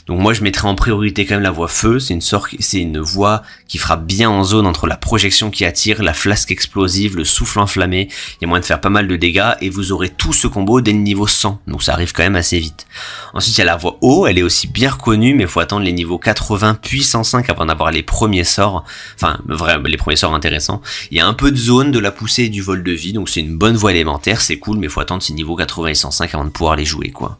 Donc moi je mettrais en priorité quand même la voix feu, c'est une sorte c'est une voie qui fera bien en zone entre la projection qui attire, la flasque explosive, le souffle enflammé, il y a moyen de faire pas mal de dégâts et vous aurez tout ce combo dès le niveau 100. Donc ça arrive quand même assez vite. Ensuite, il y a la voix Haut, elle est aussi bien reconnue mais faut attendre les niveaux 80 puis 105 avant d'avoir les premiers sorts, enfin vrai, les premiers sorts intéressants. Il y a un peu de zone de la poussée et du vol de vie, donc c'est une bonne voix élémentaire, c'est cool mais faut attendre ces niveaux 80 et 105 avant de pouvoir les jouer quoi.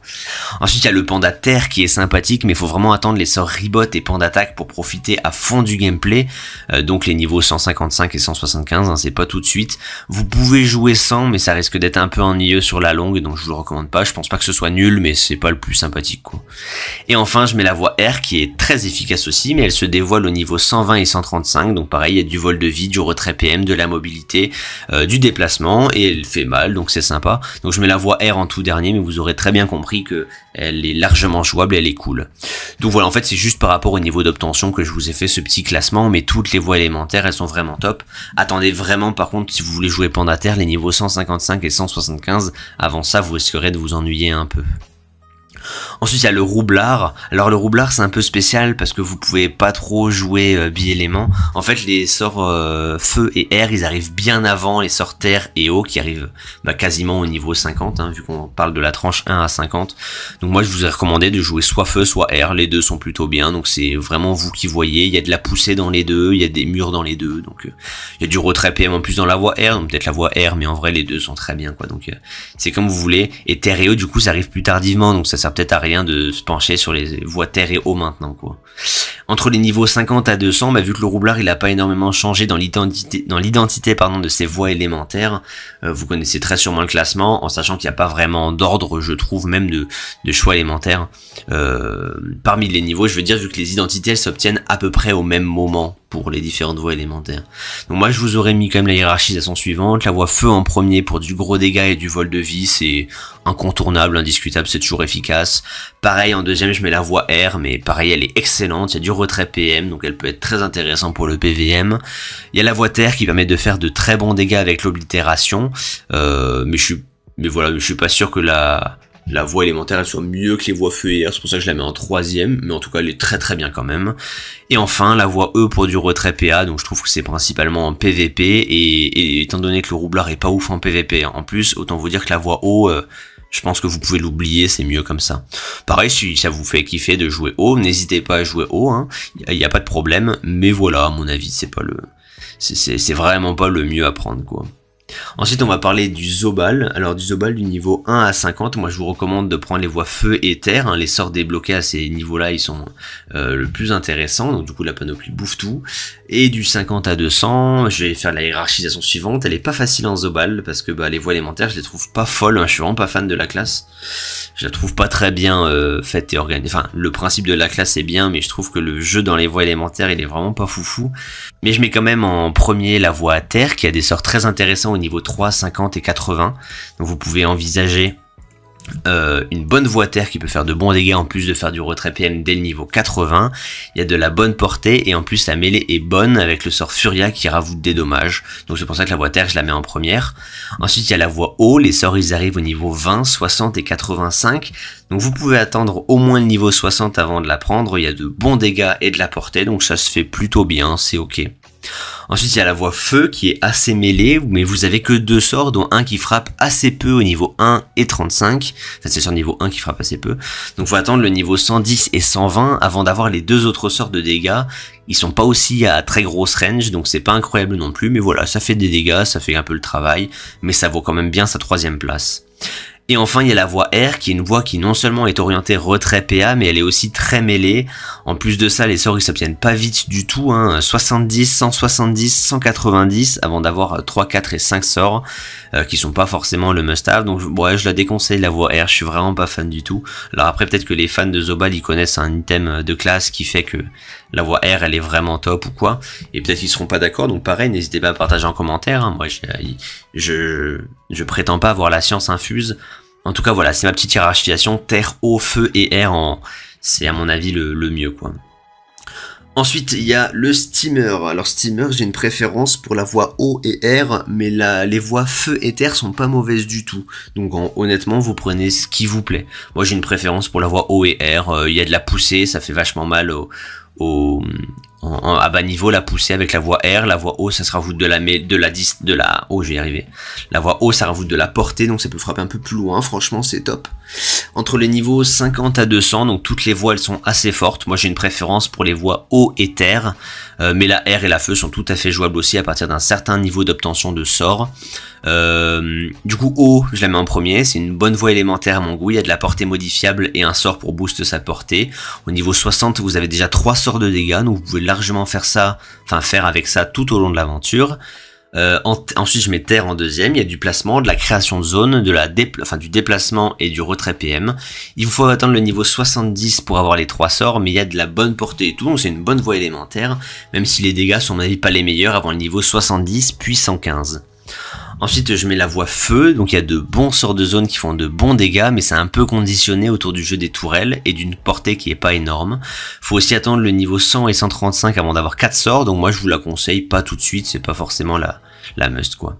Ensuite, il y a le panda terre qui est sympathique mais faut vraiment attendre les sorts Ribot et Pan d'attaque pour profiter à fond du gameplay. Euh, donc les niveaux 155 et 175, hein, c'est pas tout de suite. Vous pouvez jouer sans, mais ça risque d'être un peu ennuyeux sur la longue, donc je vous le recommande pas. Je pense pas que ce soit nul, mais c'est pas le plus sympathique quoi. Et enfin, je mets la voix R qui est très efficace aussi, mais elle se dévoile au niveau 120 et 135. Donc pareil, il y a du vol de vie, du retrait PM, de la mobilité, euh, du déplacement, et elle fait mal, donc c'est sympa. Donc je mets la voix R en tout dernier, mais vous aurez très bien compris que elle est largement jouable, elle est cool. Donc voilà, en fait c'est juste par rapport au niveau d'obtention que je vous ai fait ce petit classement, mais toutes les voies élémentaires, elles sont vraiment top. Attendez vraiment par contre, si vous voulez jouer Pandataire, les niveaux 155 et 175, avant ça vous risquerez de vous ennuyer un peu. Ensuite, il y a le roublard. Alors, le roublard, c'est un peu spécial parce que vous pouvez pas trop jouer euh, bi élément En fait, les sorts euh, feu et air, ils arrivent bien avant les sorts terre et eau qui arrivent bah, quasiment au niveau 50, hein, vu qu'on parle de la tranche 1 à 50. Donc, moi, je vous ai recommandé de jouer soit feu, soit air. Les deux sont plutôt bien. Donc, c'est vraiment vous qui voyez. Il y a de la poussée dans les deux, il y a des murs dans les deux. Donc, euh, il y a du retrait PM en plus dans la voie air. Donc, peut-être la voie air, mais en vrai, les deux sont très bien, quoi. Donc, c'est comme vous voulez. Et terre et eau, du coup, ça arrive plus tardivement. Donc, ça peut-être à rien de se pencher sur les voies terre et eau maintenant, quoi. Entre les niveaux 50 à 200, bah, vu que le roublard, il a pas énormément changé dans l'identité, dans l'identité, pardon, de ses voies élémentaires, euh, vous connaissez très sûrement le classement, en sachant qu'il n'y a pas vraiment d'ordre, je trouve, même de, de choix élémentaires, euh, parmi les niveaux, je veux dire, vu que les identités, elles s'obtiennent à peu près au même moment, pour les différentes voies élémentaires. Donc moi je vous aurais mis quand même la hiérarchie son suivante, la voie feu en premier pour du gros dégâts et du vol de vie, c'est incontournable, indiscutable, c'est toujours efficace. Pareil en deuxième je mets la voie air. mais pareil elle est excellente, il y a du retrait PM, donc elle peut être très intéressante pour le PVM. Il y a la voie terre qui permet de faire de très bons dégâts avec l'oblitération, euh, mais je suis mais voilà, je suis pas sûr que la la voix élémentaire elle soit mieux que les voix feuillères, c'est pour ça que je la mets en troisième, mais en tout cas elle est très très bien quand même. Et enfin la voix E pour du retrait PA, donc je trouve que c'est principalement en PVP, et, étant donné que le roublard est pas ouf en PVP, en plus autant vous dire que la voix O... Euh, je pense que vous pouvez l'oublier, c'est mieux comme ça. Pareil, si ça vous fait kiffer de jouer O, n'hésitez pas à jouer O, il hein, n'y a, a pas de problème, mais voilà, à mon avis, c'est pas le. C'est vraiment pas le mieux à prendre, quoi. Ensuite, on va parler du Zobal. Alors, du Zobal du niveau 1 à 50, moi je vous recommande de prendre les voies feu et terre. Hein. Les sorts débloqués à ces niveaux-là, ils sont euh, le plus intéressant Donc, du coup, la panoplie bouffe tout. Et du 50 à 200, je vais faire la hiérarchisation suivante. Elle est pas facile en Zobal parce que bah, les voies élémentaires, je les trouve pas folles. Hein. Je suis vraiment pas fan de la classe. Je la trouve pas très bien euh, faite et organisée. Enfin, le principe de la classe est bien, mais je trouve que le jeu dans les voies élémentaires, il est vraiment pas foufou. Mais je mets quand même en premier la voie à terre qui a des sorts très intéressants niveau 3, 50 et 80. Donc vous pouvez envisager euh, une bonne voie terre qui peut faire de bons dégâts en plus de faire du retrait PM dès le niveau 80. Il y a de la bonne portée et en plus la mêlée est bonne avec le sort Furia qui ravoute des dommages. Donc c'est pour ça que la voie terre je la mets en première. Ensuite il y a la voie haut, les sorts ils arrivent au niveau 20, 60 et 85. Donc vous pouvez attendre au moins le niveau 60 avant de la prendre. Il y a de bons dégâts et de la portée donc ça se fait plutôt bien, c'est ok. Ensuite, il y a la voix feu qui est assez mêlée, mais vous avez que deux sorts, dont un qui frappe assez peu au niveau 1 et 35. Ça, c'est sur niveau 1 qui frappe assez peu. Donc, faut attendre le niveau 110 et 120 avant d'avoir les deux autres sorts de dégâts. Ils sont pas aussi à très grosse range, donc c'est pas incroyable non plus, mais voilà, ça fait des dégâts, ça fait un peu le travail, mais ça vaut quand même bien sa troisième place. Et enfin, il y a la voix R, qui est une voix qui non seulement est orientée retrait PA, mais elle est aussi très mêlée. En plus de ça, les sorts ils s'obtiennent pas vite du tout, hein, 70, 170, 190, avant d'avoir 3, 4 et 5 sorts, euh, qui sont pas forcément le must-have. Donc ouais, je la déconseille, la voix R, je suis vraiment pas fan du tout. Alors après, peut-être que les fans de Zobal, ils connaissent un item de classe qui fait que la voix R, elle est vraiment top ou quoi. Et peut-être qu'ils seront pas d'accord, donc pareil, n'hésitez pas à partager en commentaire. Hein. Moi, je, je, je prétends pas avoir la science infuse. En tout cas, voilà, c'est ma petite hiérarchisation. Terre, eau, feu et air, en... c'est à mon avis le, mieux, quoi. Ensuite, il y a le steamer. Alors steamer, j'ai une préférence pour la voix eau et air, mais les voix feu et terre sont pas mauvaises du tout. Donc honnêtement, vous prenez ce qui vous plaît. Moi, j'ai une préférence pour la voix eau et air. Euh, il y a de la poussée, ça fait vachement mal au, à bas niveau, la pousser avec la voix R, la voix O, ça sera vous de la de la de la oh, La voix O, ça vous de la portée, donc ça peut frapper un peu plus loin. Franchement, c'est top. Entre les niveaux 50 à 200, donc toutes les voies elles sont assez fortes. Moi, j'ai une préférence pour les voix O et terre, euh, mais la R et la feu sont tout à fait jouables aussi à partir d'un certain niveau d'obtention de sort. Euh, du coup, O, je la mets en premier. C'est une bonne voie élémentaire à mon goût. Il y a de la portée modifiable et un sort pour boost sa portée. Au niveau 60, vous avez déjà 3 sorts de dégâts, donc vous pouvez largement faire ça, enfin faire avec ça tout au long de l'aventure. Euh, ensuite, je mets terre en deuxième. Il y a du placement, de la création de zone, de la du déplacement et du retrait PM. Il faut attendre le niveau 70 pour avoir les trois sorts, mais il y a de la bonne portée et tout, donc c'est une bonne voie élémentaire, même si les dégâts sont, à mon avis, pas les meilleurs avant le niveau 70 puis 115. Ensuite, je mets la voie feu, donc il y a de bons sorts de zone qui font de bons dégâts, mais c'est un peu conditionné autour du jeu des tourelles et d'une portée qui est pas énorme. Faut aussi attendre le niveau 100 et 135 avant d'avoir 4 sorts, donc moi je vous la conseille pas tout de suite, c'est pas forcément la, la must quoi.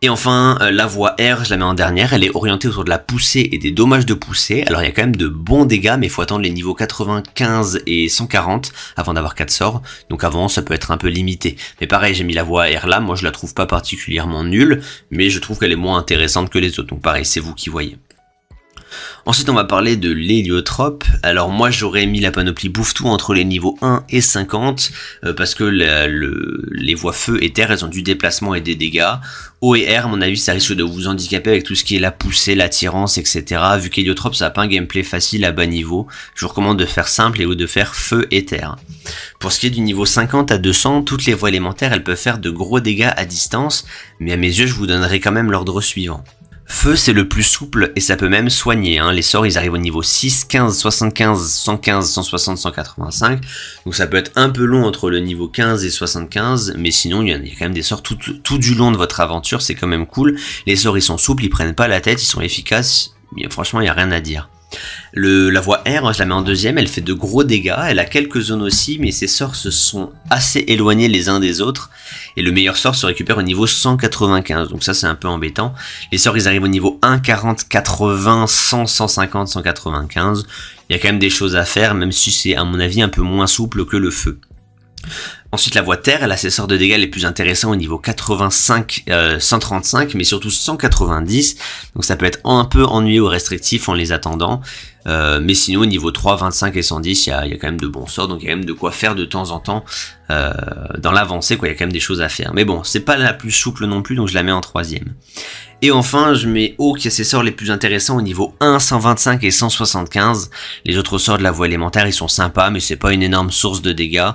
Et enfin, euh, la voie R, je la mets en dernière, elle est orientée autour de la poussée et des dommages de poussée. Alors il y a quand même de bons dégâts, mais il faut attendre les niveaux 95 et 140 avant d'avoir 4 sorts. Donc avant, ça peut être un peu limité. Mais pareil, j'ai mis la voie R là, moi je la trouve pas particulièrement nulle, mais je trouve qu'elle est moins intéressante que les autres. Donc pareil, c'est vous qui voyez. Ensuite, on va parler de l'héliotrope. Alors moi, j'aurais mis la panoplie bouffe-tout entre les niveaux 1 et 50, euh, parce que les voies feu et terre, elles ont du déplacement et des dégâts. O et R, à mon avis, ça risque de vous handicaper avec tout ce qui est la poussée, l'attirance, etc. Vu qu'héliotrope, ça n'a pas un gameplay facile à bas niveau, je vous recommande de faire simple et de faire feu et terre. Pour ce qui est du niveau 50 à 200, toutes les voies élémentaires, elles peuvent faire de gros dégâts à distance, mais à mes yeux, je vous donnerai quand même l'ordre suivant. Feu, c'est le plus souple et ça peut même soigner. Hein. Les sorts, ils arrivent au niveau 6, 15, 75, 115, 160, 185. Donc ça peut être un peu long entre le niveau 15 et 75, mais sinon, il y a, quand même des sorts tout, tout du long de votre aventure, c'est quand même cool. Les sorts, ils sont souples, ils prennent pas la tête, ils sont efficaces. Franchement, il n'y a rien à dire. Le, la voix R, hein, je la mets en deuxième, elle fait de gros dégâts, elle a quelques zones aussi, mais ses sorts se sont assez éloignés les uns des autres, et le meilleur sort se récupère au niveau 195, donc ça c'est un peu embêtant. Les sorts ils arrivent au niveau 1, 40, 80, 100, 150, 195, il y a quand même des choses à faire, même si c'est à mon avis un peu moins souple que le feu. Ensuite, la voie terre, elle a ses sorts de dégâts les plus intéressants au niveau 85, 135, euh, mais surtout 190. Donc ça peut être un peu ennuyeux ou restrictif en les attendant. Euh, mais sinon, au niveau 3, 25 et 110, il y a, quand même de bons sorts. Donc il y a quand même de quoi faire de temps en temps euh, dans l'avancée. Il y a quand même des choses à faire. Mais bon, c'est pas la plus souple non plus, donc je la mets en troisième. Et enfin, je mets qu'il qui a ses sorts les plus intéressants au niveau 1, 125 et 175. Les autres sorts de la voie élémentaire, ils sont sympas, mais c'est pas une énorme source de dégâts.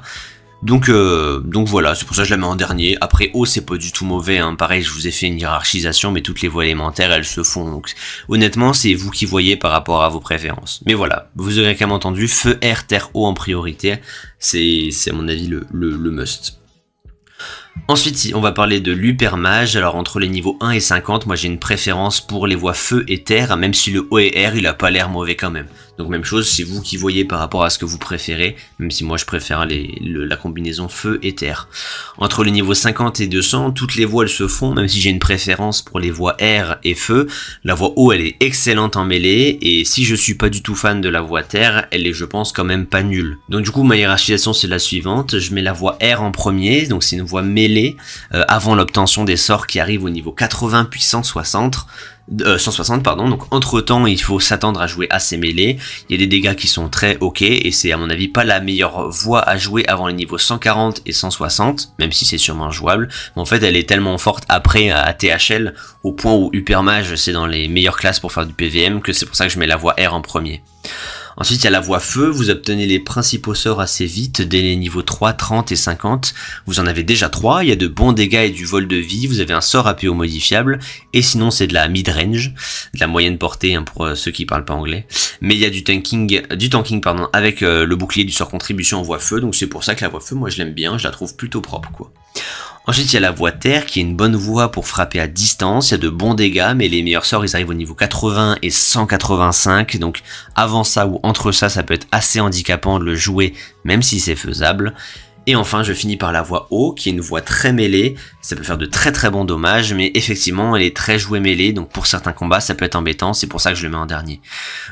Donc, euh, donc voilà, c'est pour ça que je la mets en dernier. Après, O, c'est pas du tout mauvais. Hein. Pareil, je vous ai fait une hiérarchisation, mais toutes les voies élémentaires, elles se font. Donc, honnêtement, c'est vous qui voyez par rapport à vos préférences. Mais voilà, vous aurez quand même entendu, feu, air, terre, eau en priorité. C'est, à mon avis, le, le, le must. Ensuite, on va parler de l'Upermage. Alors, entre les niveaux 1 et 50, moi j'ai une préférence pour les voies feu et terre, même si le O et R, il a pas l'air mauvais quand même. Donc, même chose, c'est vous qui voyez par rapport à ce que vous préférez, même si moi je préfère la combinaison feu et terre. Entre les niveaux 50 et 200, toutes les voies elles se font, même si j'ai une préférence pour les voies R et feu. La voie O elle est excellente en mêlée, et si je suis pas du tout fan de la voie terre, elle est, je pense, quand même pas nulle. Donc, du coup, ma hiérarchisation c'est la suivante. Je mets la voie R en premier, donc c'est une voie mêlée euh, avant l'obtention des sorts qui arrivent au niveau 80 puis 160. 160 pardon donc entre temps il faut s'attendre à jouer assez mêlé il y a des dégâts qui sont très ok et c'est à mon avis pas la meilleure voie à jouer avant les niveaux 140 et 160 même si c'est sûrement jouable mais en fait elle est tellement forte après à THL au point où Hypermage c'est dans les meilleures classes pour faire du PVM que c'est pour ça que je mets la voie R en premier Ensuite, il y a la voie feu, vous obtenez les principaux sorts assez vite, dès les niveaux 3, 30 et 50. Vous en avez déjà 3, il y a de bons dégâts et du vol de vie, vous avez un sort à PO modifiable, et sinon c'est de la mid-range, de la moyenne portée hein, pour euh, ceux qui parlent pas anglais. Mais il y a du tanking, du tanking pardon, avec euh, le bouclier du sort contribution en voie feu, donc c'est pour ça que la voie feu, moi je l'aime bien, je la trouve plutôt propre quoi. Ensuite, il y a la voie terre qui est une bonne voie pour frapper à distance. Il y a de bons dégâts, mais les meilleurs sorts, ils arrivent au niveau 80 et 185. Donc avant ça ou entre ça, ça peut être assez handicapant de le jouer, même si c'est faisable. Et enfin, je finis par la voix haut, qui est une voix très mêlée. Ça peut faire de très très bons dommages, mais effectivement, elle est très jouée mêlée, donc pour certains combats, ça peut être embêtant, c'est pour ça que je le mets en dernier.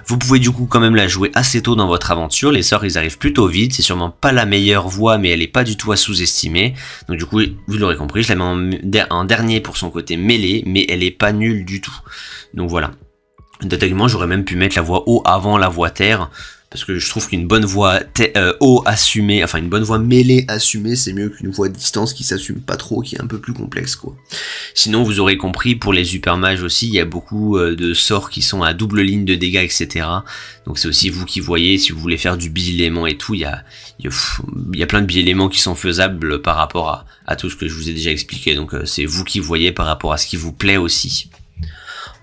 Vous pouvez du coup quand même la jouer assez tôt dans votre aventure, les sorts ils arrivent plutôt vite, c'est sûrement pas la meilleure voix, mais elle est pas du tout à sous-estimer. Donc du coup, vous l'aurez compris, je la mets en, dernier pour son côté mêlé, mais elle est pas nulle du tout. Donc voilà. D'attaquement, j'aurais même pu mettre la voix haut avant la voix terre parce que je trouve qu'une bonne voix euh, haut assumée, enfin une bonne voix mêlée assumée, c'est mieux qu'une voix de distance qui s'assume pas trop, qui est un peu plus complexe quoi. Sinon vous aurez compris, pour les super mages aussi, il y a beaucoup euh, de sorts qui sont à double ligne de dégâts, etc. Donc c'est aussi vous qui voyez, si vous voulez faire du bi-élément et tout, il y a, plein de bi-éléments qui sont faisables par rapport à, tout ce que je vous ai déjà expliqué, donc euh, c'est vous qui voyez par rapport à ce qui vous plaît aussi.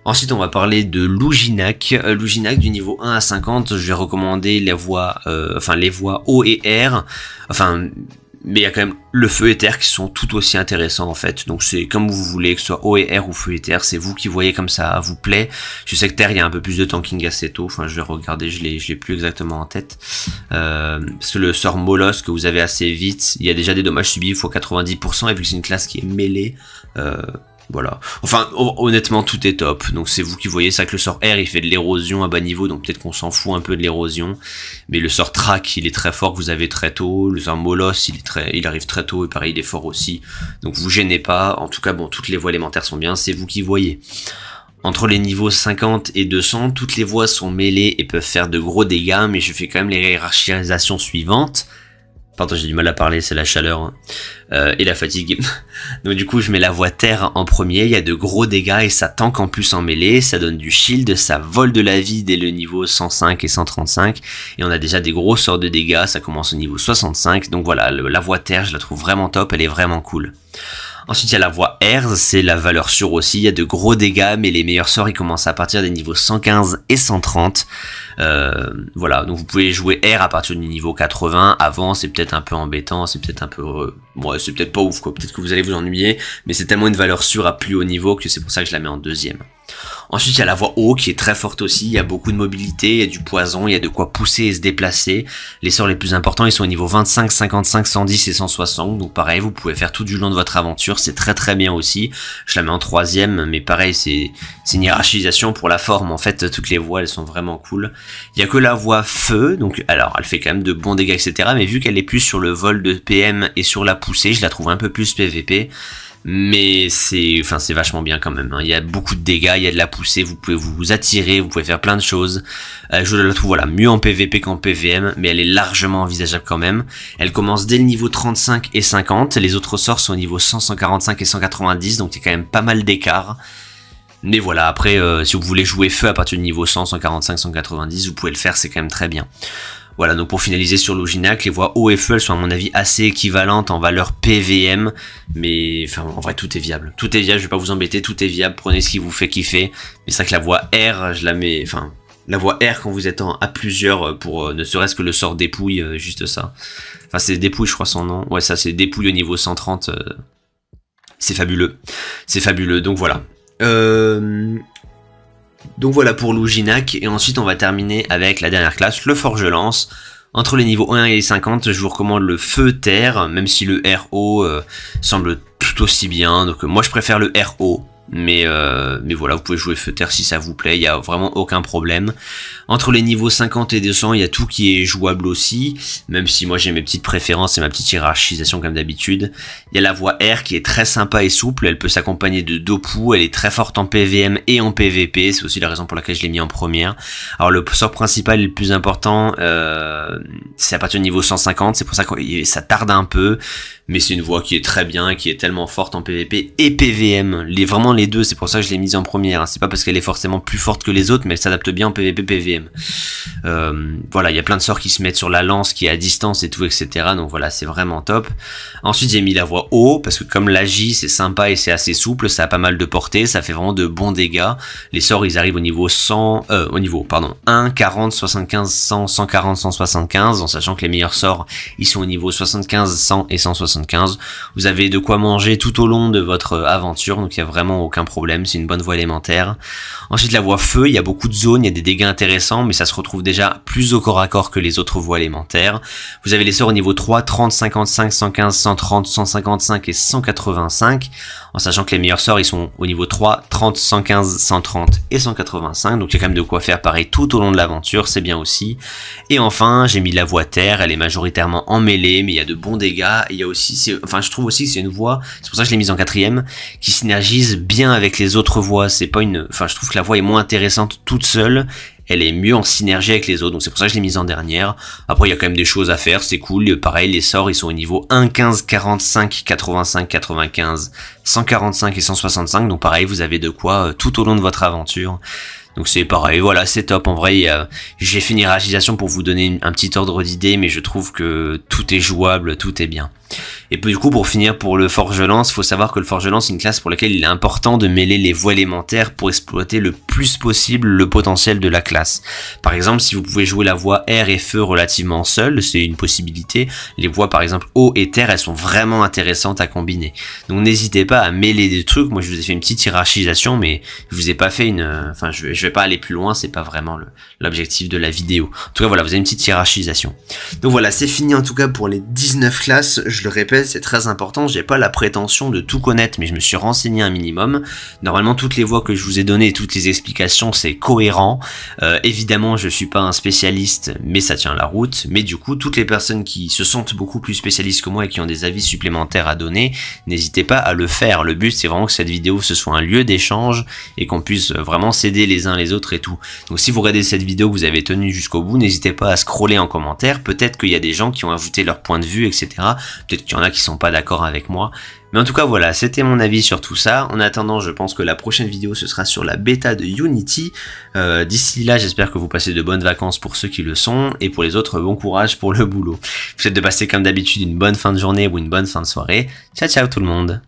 Ensuite, on va parler de Luginac, euh, Louginac du niveau 1 à 50, je vais recommander les voies, euh, enfin les O et R. Enfin, mais il y a quand même le feu et terre qui sont tout aussi intéressants en fait. Donc c'est comme vous voulez, que ce soit O et R ou feu et terre, c'est vous qui voyez comme ça vous plaît. Je sais que terre, il y a un peu plus de tanking assez tôt. Enfin, je vais regarder, je l'ai, l'ai plus exactement en tête. Euh, parce que le sort Molos que vous avez assez vite, il y a déjà des dommages subis, il faut 90%. Et vu c'est une classe qui est mêlée, euh, voilà. Enfin, honnêtement, tout est top. Donc c'est vous qui voyez ça que le sort R, il fait de l'érosion à bas niveau, donc peut-être qu'on s'en fout un peu de l'érosion. Mais le sort Track, il est très fort, vous avez très tôt. Le sort Molos, il, est très, il arrive très tôt, et pareil, il est fort aussi. Donc vous gênez pas. En tout cas, bon, toutes les voies élémentaires sont bien, c'est vous qui voyez. Entre les niveaux 50 et 200, toutes les voies sont mêlées et peuvent faire de gros dégâts, mais je fais quand même les hiérarchisations suivantes. Pardon, j'ai du mal à parler, c'est la chaleur hein. euh, et la fatigue. Donc du coup, je mets la voix terre en premier. Il y a de gros dégâts et ça tank en plus en mêlée. Ça donne du shield, ça vole de la vie dès le niveau 105 et 135. Et on a déjà des gros sorts de dégâts. Ça commence au niveau 65. Donc voilà, la voix terre, je la trouve vraiment top. Elle est vraiment cool. Ensuite, il y a la voix R, c'est la valeur sûre aussi. Il y a de gros dégâts, mais les meilleurs sorts, ils commencent à partir des niveaux 115 et 130. Euh, voilà, donc vous pouvez jouer R à partir du niveau 80. Avant, c'est peut-être un peu embêtant, c'est peut-être un peu... moi, euh, c'est peut-être pas ouf, quoi. Peut-être que vous allez vous ennuyer, mais c'est tellement une valeur sûre à plus haut niveau que c'est pour ça que je la mets en deuxième. Ensuite, il y a la voie haut qui est très forte aussi. Il y a beaucoup de mobilité, il y a du poison, il y a de quoi pousser et se déplacer. Les sorts les plus importants, ils sont au niveau 25, 55, 110 et 160. Donc pareil, vous pouvez faire tout du long de votre aventure. C'est très très bien aussi. Je la mets en troisième, mais pareil, c'est une hiérarchisation pour la forme. En fait, toutes les voies, elles sont vraiment cool. Il y a que la voie feu. Donc, alors, elle fait quand même de bons dégâts, etc. Mais vu qu'elle est plus sur le vol de PM et sur la poussée, je la trouve un peu plus PVP mais c'est enfin c'est vachement bien quand même. Hein. Il y a beaucoup de dégâts, il y a de la poussée, vous pouvez vous attirer, vous pouvez faire plein de choses. Euh, je la trouve voilà mieux en PVP qu'en PVM, mais elle est largement envisageable quand même. Elle commence dès le niveau 35 et 50, les autres sorts sont au niveau 100, 145 et 190, donc c'est quand même pas mal d'écart. Mais voilà, après, euh, si vous voulez jouer feu à partir du niveau 100, 145, 190, vous pouvez le faire, c'est quand même très bien. Voilà, donc pour finaliser sur Loginac, les voix O e, sont à mon avis assez équivalentes en valeur PVM, mais en vrai tout est viable. Tout est viable, je vais pas vous embêter, tout est viable, prenez ce qui vous fait kiffer. Mais c'est vrai que la voix R, je la mets, enfin la voix R quand vous êtes en, à plusieurs euh, pour euh, ne serait-ce que le sort dépouille, euh, juste ça. Enfin c'est dépouille je crois son nom, ouais ça c'est dépouille au niveau 130, c'est fabuleux, c'est fabuleux, donc voilà. Euh, donc voilà pour Louginac, et ensuite on va terminer avec la dernière classe, le Forgelance. Entre les niveaux 1 et 50, je vous recommande le Feu Terre, même si le RO euh, semble tout aussi bien, donc euh, moi je préfère le RO, mais, euh, mais voilà, vous pouvez jouer Feuter si ça vous plaît, il n'y a vraiment aucun problème. Entre les niveaux 50 et 200, il y a tout qui est jouable aussi, même si moi j'ai mes petites préférences et ma petite hiérarchisation comme d'habitude. Il y a la voix R qui est très sympa et souple, elle peut s'accompagner de Dopu, elle est très forte en PVM et en PVP, c'est aussi la raison pour laquelle je l'ai mis en première. Alors le sort principal le plus important, euh, c'est à partir du niveau 150, c'est pour ça que ça tarde un peu mais c'est une voix qui est très bien, qui est tellement forte en PvP et PvM. Les, vraiment les deux, c'est pour ça que je l'ai mise en première. Hein. C'est pas parce qu'elle est forcément plus forte que les autres, mais elle s'adapte bien en PvP PvM. Euh, voilà, il y a plein de sorts qui se mettent sur la lance, qui est à distance et tout, etc. Donc voilà, c'est vraiment top. Ensuite, j'ai mis la voix haut, parce que comme J, c'est sympa et c'est assez souple, ça a pas mal de portée, ça fait vraiment de bons dégâts. Les sorts, ils arrivent au niveau 100, euh, au niveau, pardon, 1, 40, 75, 100, 140, 175, en sachant que les meilleurs sorts, ils sont au niveau 75, 100 et 175. Vous avez de quoi manger tout au long de votre aventure, donc il n'y a vraiment aucun problème, c'est une bonne voie élémentaire. Ensuite la voie feu, il y a beaucoup de zones, il y a des dégâts intéressants, mais ça se retrouve déjà plus au corps à corps que les autres voies élémentaires. Vous avez les sorts au niveau 3, 30, 55, 115, 130, 155 et 185, en sachant que les meilleurs sorts ils sont au niveau 3, 30, 115, 130 et 185, donc il y a quand même de quoi faire pareil tout au long de l'aventure, c'est bien aussi. Et enfin, j'ai mis la voie terre, elle est majoritairement en mêlée, mais il y a de bons dégâts, il y a aussi enfin, je trouve aussi que c'est une voix, c'est pour ça que je l'ai mise en quatrième, qui synergise bien avec les autres voix. C'est pas une, enfin, je trouve que la voix est moins intéressante toute seule. Elle est mieux en synergie avec les autres, donc c'est pour ça que je l'ai mise en dernière. Après, il y a quand même des choses à faire, c'est cool. Pareil, les sorts, ils sont au niveau 1, 15, 45, 85, 95, 145 et 165. Donc pareil, vous avez de quoi euh, tout au long de votre aventure. Donc c'est pareil, voilà, c'est top. En vrai, j'ai fini la réalisation pour vous donner un petit ordre d'idée, mais je trouve que tout est jouable, tout est bien. Et puis du coup, pour finir pour le forge Forgelance, faut savoir que le Forgelance lance une classe pour laquelle il est important de mêler les voies élémentaires pour exploiter le plus possible le potentiel de la classe. Par exemple, si vous pouvez jouer la voie air et feu relativement seul, c'est une possibilité. Les voies par exemple eau et terre, elles sont vraiment intéressantes à combiner. Donc n'hésitez pas à mêler des trucs. Moi, je vous ai fait une petite hiérarchisation, mais je vous ai pas fait une. Euh, enfin, je vais, vais pas aller plus loin. C'est pas vraiment l'objectif de la vidéo. En tout cas, voilà, vous avez une petite hiérarchisation. Donc voilà, c'est fini en tout cas pour les 19 classes je le répète, c'est très important, j'ai pas la prétention de tout connaître, mais je me suis renseigné un minimum. Normalement, toutes les voix que je vous ai données toutes les explications, c'est cohérent. Euh, évidemment, je suis pas un spécialiste, mais ça tient la route. Mais du coup, toutes les personnes qui se sentent beaucoup plus spécialistes que moi et qui ont des avis supplémentaires à donner, n'hésitez pas à le faire. Le but, c'est vraiment que cette vidéo, ce soit un lieu d'échange et qu'on puisse vraiment s'aider les uns les autres et tout. Donc si vous regardez cette vidéo, vous avez tenu jusqu'au bout, n'hésitez pas à scroller en commentaire. Peut-être qu'il y a des gens qui ont ajouté leur point de vue, etc peut-être qu'il y en a qui sont pas d'accord avec moi. Mais en tout cas voilà, c'était mon avis sur tout ça. En attendant, je pense que la prochaine vidéo ce sera sur la bêta de Unity. Euh, d'ici là, j'espère que vous passez de bonnes vacances pour ceux qui le sont et pour les autres, bon courage pour le boulot. Vous de passer comme d'habitude une bonne fin de journée ou une bonne fin de soirée. Ciao ciao tout le monde.